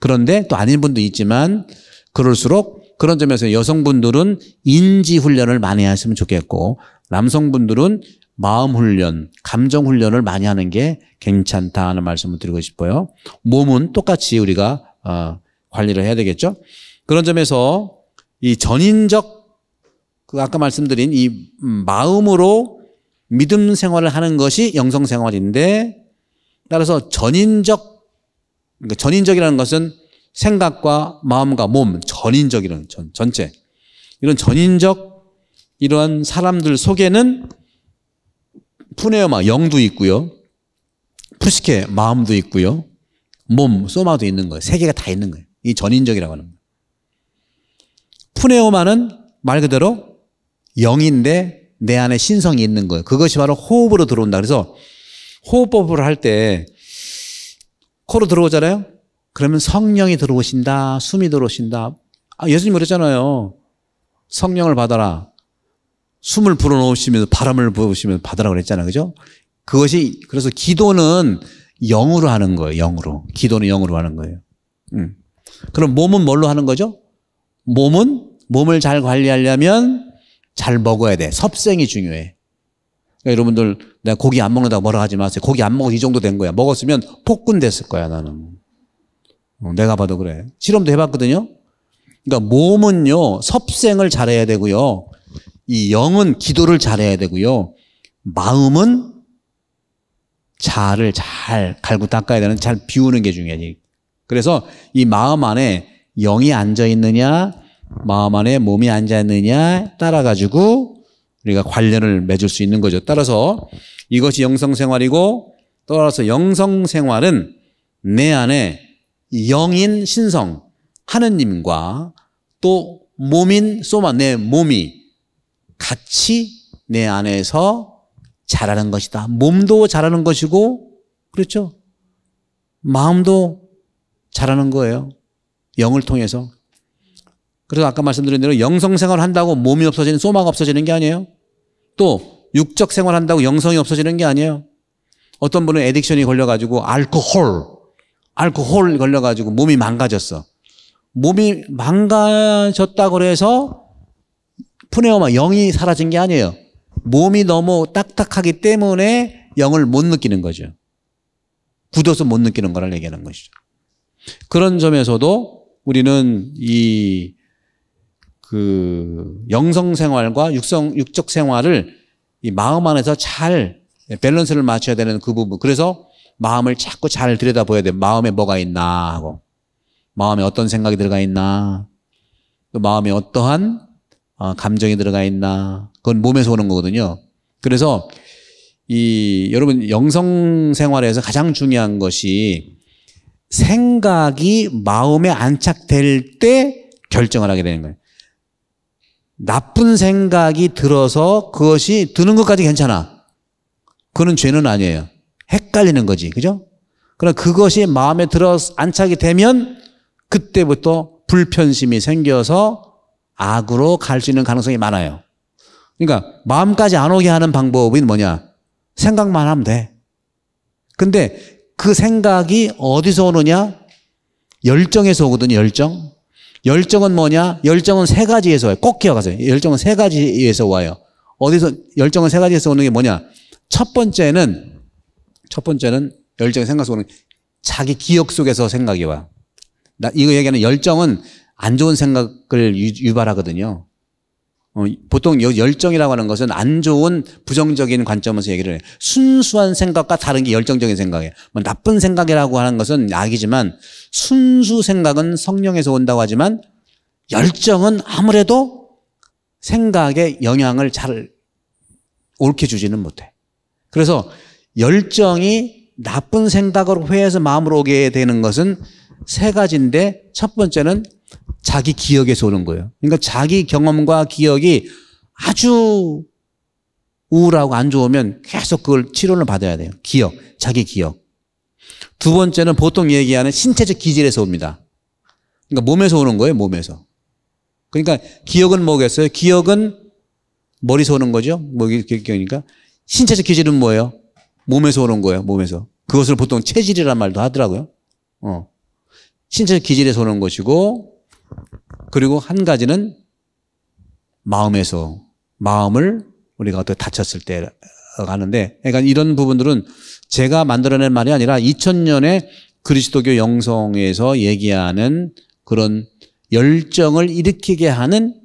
그런데 또 아닌 분도 있지만 그럴수록 그런 점에서 여성분들은 인지 훈련을 많이 하시면 좋겠고 남성분들은 마음 훈련, 감정 훈련을 많이 하는 게 괜찮다는 말씀을 드리고 싶어요 몸은 똑같이 우리가 어, 관리를 해야 되겠죠 그런 점에서 이 전인적 그 아까 말씀드린 이 음, 마음으로 믿음 생활을 하는 것이 영성 생활인데 따라서 전인적 그러니까 전인적이라는 것은 생각과 마음과 몸 전인적이라는 전, 전체 이런 전인적 이러한 사람들 속에는 푸네어마 영도 있고요 푸시케 마음도 있고요 몸 소마도 있는 거예요 세 개가 다 있는 거예요 이 전인적이라고 하는 푸네오마는 말 그대로 영인데 내 안에 신성이 있는 거예요. 그것이 바로 호흡으로 들어온다. 그래서 호흡법을 할 때 코로 들어오잖아요. 그러면 성령이 들어오신다. 숨이 들어오신다. 아, 예수님 그랬잖아요. 성령을 받아라. 숨을 불어넣으시면서 바람을 부으시면 받으라 그랬잖아요. 그죠? 그것이 그래서 기도는 영으로 하는 거예요. 영으로. 기도는 영으로 하는 거예요. 음. 그럼 몸은 뭘로 하는 거죠? 몸은 몸을 잘 관리하려면 잘 먹어야 돼. 섭생이 중요해. 그러니까 여러분들 내가 고기 안 먹는다고 뭐라 하지 마세요. 고기 안 먹어서 이 정도 된 거야. 먹었으면 폭군 됐을 거야 나는. 어, 내가 봐도 그래. 실험도 해봤거든요. 그러니까 몸은요 섭생을 잘해야 되고요. 이 영은 기도를 잘해야 되고요. 마음은 자를잘 갈고 닦아야 되는 잘 비우는 게중요하 그래서 이 마음 안에 영이 앉아 있느냐 마음 안에 몸이 앉아 있느냐 에 따라 가지고 우리가 관련을 맺을 수 있는 거죠. 따라서 이것이 영성생활이고 따라서 영성생활은 내 안에 영인 신성 하느님과 또 몸인 소마 내 몸이 같이 내 안에서 자라는 것이다. 몸도 자라는 것이고 그렇죠. 마음도 자라는 거예요. 영을 통해서. 그래서 아까 말씀드린 대로 영성 생활 을 한다고 몸이 없어지는 소마가 없어지는 게 아니에요. 또 육적 생활 을 한다고 영성이 없어지는 게 아니에요. 어떤 분은 에딕션이 걸려가지고 알코올, 알코올 걸려가지고 몸이 망가졌어. 몸이 망가졌다고 해서 푸네오마 영이 사라진 게 아니에요. 몸이 너무 딱딱하기 때문에 영을 못 느끼는 거죠. 굳어서 못 느끼는 거를 얘기하는 것이죠. 그런 점에서도 우리는 이 그 영성 생활과 육성 육적 생활을 이 마음 안에서 잘 밸런스를 맞춰야 되는 그 부분. 그래서 마음을 자꾸 잘 들여다봐야 돼. 마음에 뭐가 있나 하고 마음에 어떤 생각이 들어가 있나 또 마음에 어떠한 어, 감정이 들어가 있나 그건 몸에서 오는 거거든요. 그래서 이 여러분 영성 생활에서 가장 중요한 것이 생각이 마음에 안착될 때 결정을 하게 되는 거예요. 나쁜 생각이 들어서 그것이 드는 것까지 괜찮아. 그는 죄는 아니에요. 헷갈리는 거지. 그죠? 그러나 그것이 마음에 들어 안착이 되면 그때부터 불편심이 생겨서 악으로 갈 수 있는 가능성이 많아요. 그러니까 마음까지 안 오게 하는 방법이 뭐냐? 생각만 하면 돼. 근데 그 생각이 어디서 오느냐? 열정에서 오거든요, 열정. 열정은 뭐냐? 열정은 세 가지에서 와요. 꼭 기억하세요. 열정은 세 가지에서 와요. 어디서, 열정은 세 가지에서 오는 게 뭐냐? 첫 번째는, 첫 번째는 열정이 생각에서 오는 자기 기억 속에서 생각이 와. 나, 이거 얘기하는 열정은 안 좋은 생각을 유, 유발하거든요. 어, 보통 열정이라고 하는 것은 안 좋은 부정적인 관점에서 얘기를 해요. 순수한 생각과 다른 게 열정적인 생각이에요. 뭐 나쁜 생각이라고 하는 것은 악이지만 순수 생각은 성령에서 온다고 하지만 열정은 아무래도 생각에 영향을 잘 옳게 주지는 못해. 그래서 열정이 나쁜 생각으로 회해서 마음으로 오게 되는 것은 세 가지인데 첫 번째는 자기 기억에서 오는 거예요. 그러니까 자기 경험과 기억이 아주 우울하고 안 좋으면 계속 그걸 치료를 받아야 돼요. 기억, 자기 기억. 두 번째는 보통 얘기하는 신체적 기질에서 옵니다. 그러니까 몸에서 오는 거예요, 몸에서. 그러니까 기억은 뭐겠어요? 기억은 머리서 오는 거죠? 뭐, 기억이니까. 신체적 기질은 뭐예요? 몸에서 오는 거예요, 몸에서. 그것을 보통 체질이란 말도 하더라고요. 어. 신체적 기질에서 오는 것이고, 그리고 한 가지는 마음에서 마음을 우리가 어떻게 다쳤을 때 가는데 그러니까 이런 부분들은 제가 만들어낸 말이 아니라 2000년에 그리스도교 영성에서 얘기하는 그런 열정을 일으키게 하는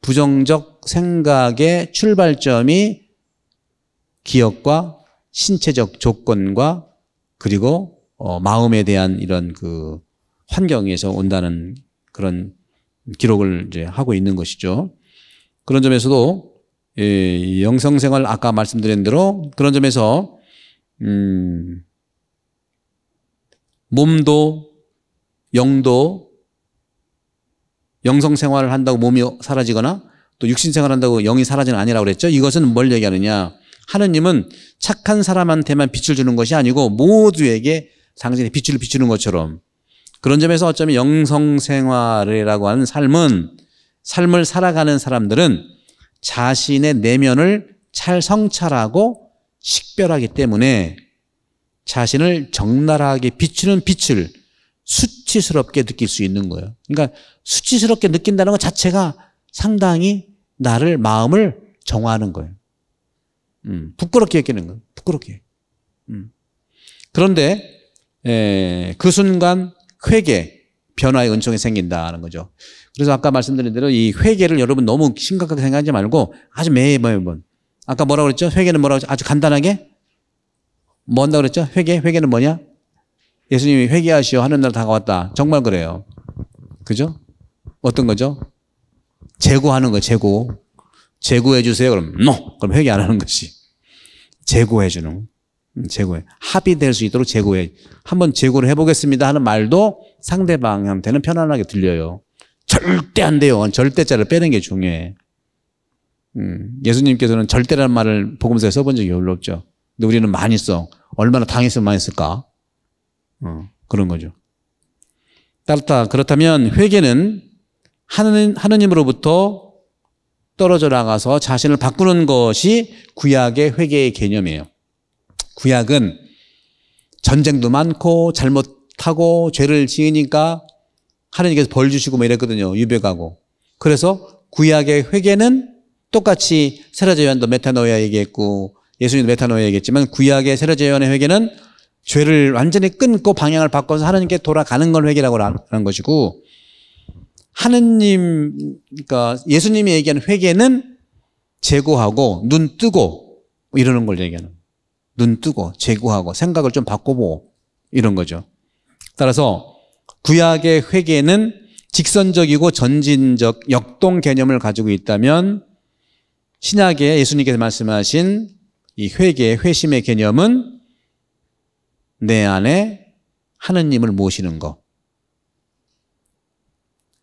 부정적 생각의 출발점이 기억과 신체적 조건과 그리고 어, 마음에 대한 이런 그 환경에서 온다는 그런 기록을 이제 하고 있는 것이죠. 그런 점에서도 예, 영성생활 아까 말씀드린 대로 그런 점에서 음, 몸도 영도 영성생활을 한다고 몸이 사라지거나 또 육신생활 한다고 영이 사라지는 아니라고 그랬죠. 이것은 뭘 얘기하느냐? 하느님은 착한 사람한테만 빛을 주는 것이 아니고 모두에게 당신의 빛을 비추는 것처럼 그런 점에서 어쩌면 영성생활이라고 하는 삶은 삶을 살아가는 사람들은 자신의 내면을 잘 성찰하고 식별하기 때문에 자신을 적나라하게 비추는 빛을 수치스럽게 느낄 수 있는 거예요. 그러니까 수치스럽게 느낀다는 것 자체가 상당히 나를 마음을 정화하는 거예요. 음, 부끄럽게 느끼는 거예요. 부끄럽게. 음. 그런데 에, 그 순간 회개, 변화의 은총이 생긴다는 거죠. 그래서 아까 말씀드린 대로 이 회개를 여러분 너무 심각하게 생각하지 말고 아주 매번 아까 뭐라고 그랬죠? 회개는 뭐라고 그랬죠? 아주 간단하게 뭔다 뭐 고 그랬죠? 회개? 회개는 뭐냐? 예수님이 회개하시오 하는 날 다가왔다. 정말 그래요. 그죠? 어떤 거죠? 재고하는 거, 재고. 재고해 주세요. 그럼 n 그럼 회개 안 하는 것이. 재고해 주는. 재고해. 음, 합의될 수 있도록 재고해. 한번 재고를 해보겠습니다 하는 말도 상대방한테는 편안하게 들려요. 절대 안 돼요. 절대자를 빼는 게 중요해. 음, 예수님께서는 절대라는 말을 복음서에 써본 적이 별로 없죠. 근데 우리는 많이 써. 얼마나 당했으면 많이 쓸까? 어, 그런 거죠. 따르다 그렇다면 회개는 하느님, 하느님으로부터 떨어져 나가서 자신을 바꾸는 것이 구약의 회개의 개념이에요. 구약은 전쟁도 많고 잘못하고 죄를 지으니까 하나님께서 벌 주시고 뭐 이랬거든요. 유배가고. 그래서 구약의 회개는 똑같이 세라제 요한도 메타노야 얘기했고 예수님도 메타노야 얘기했지만 구약의 세라제 요한의 회개는 죄를 완전히 끊고 방향을 바꿔서 하나님께 돌아가는 걸 회개라고 하는 것이고 하느님 그러니까 예수님이 얘기하는 회개는 제고하고 눈 뜨고 뭐 이러는 걸 얘기하는 눈 뜨고 재구하고 생각을 좀 바꿔보고 이런 거죠. 따라서 구약의 회계는 직선적이고 전진적 역동 개념을 가지고 있다면 신약의 예수님께서 말씀하신 이 회계, 회심의 개념은 내 안에 하느님을 모시는 것.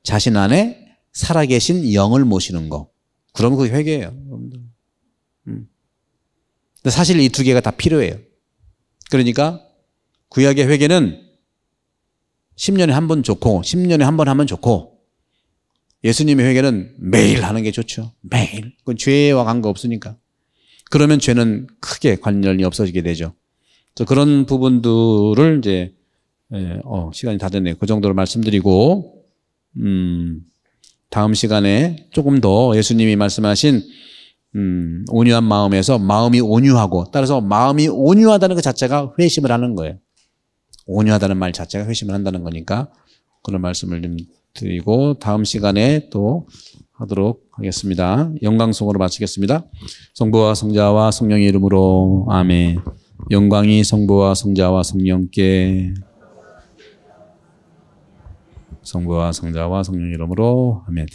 자신 안에 살아계신 영을 모시는 것. 그럼 그게 회개예요. 사실 이 두 개가 다 필요해요. 그러니까 구약의 회개는 10년에 한 번 좋고 10년에 한 번 하면 좋고 예수님의 회개는 매일 하는 게 좋죠. 매일. 그건 죄와 관계 없으니까. 그러면 죄는 크게 관련이 없어지게 되죠. 그런 부분들을 이제 예, 어, 시간이 다 됐네요. 그 정도로 말씀드리고 음, 다음 시간에 조금 더 예수님이 말씀하신 음, 온유한 마음에서 마음이 온유하고 따라서 마음이 온유하다는 것 그 자체가 회심을 하는 거예요. 온유하다는 말 자체가 회심을 한다는 거니까 그런 말씀을 좀 드리고 다음 시간에 또 하도록 하겠습니다. 영광송으로 마치겠습니다. 성부와 성자와 성령의 이름으로 아멘. 영광이 성부와 성자와 성령께 성부와 성자와 성령 이름으로 아멘.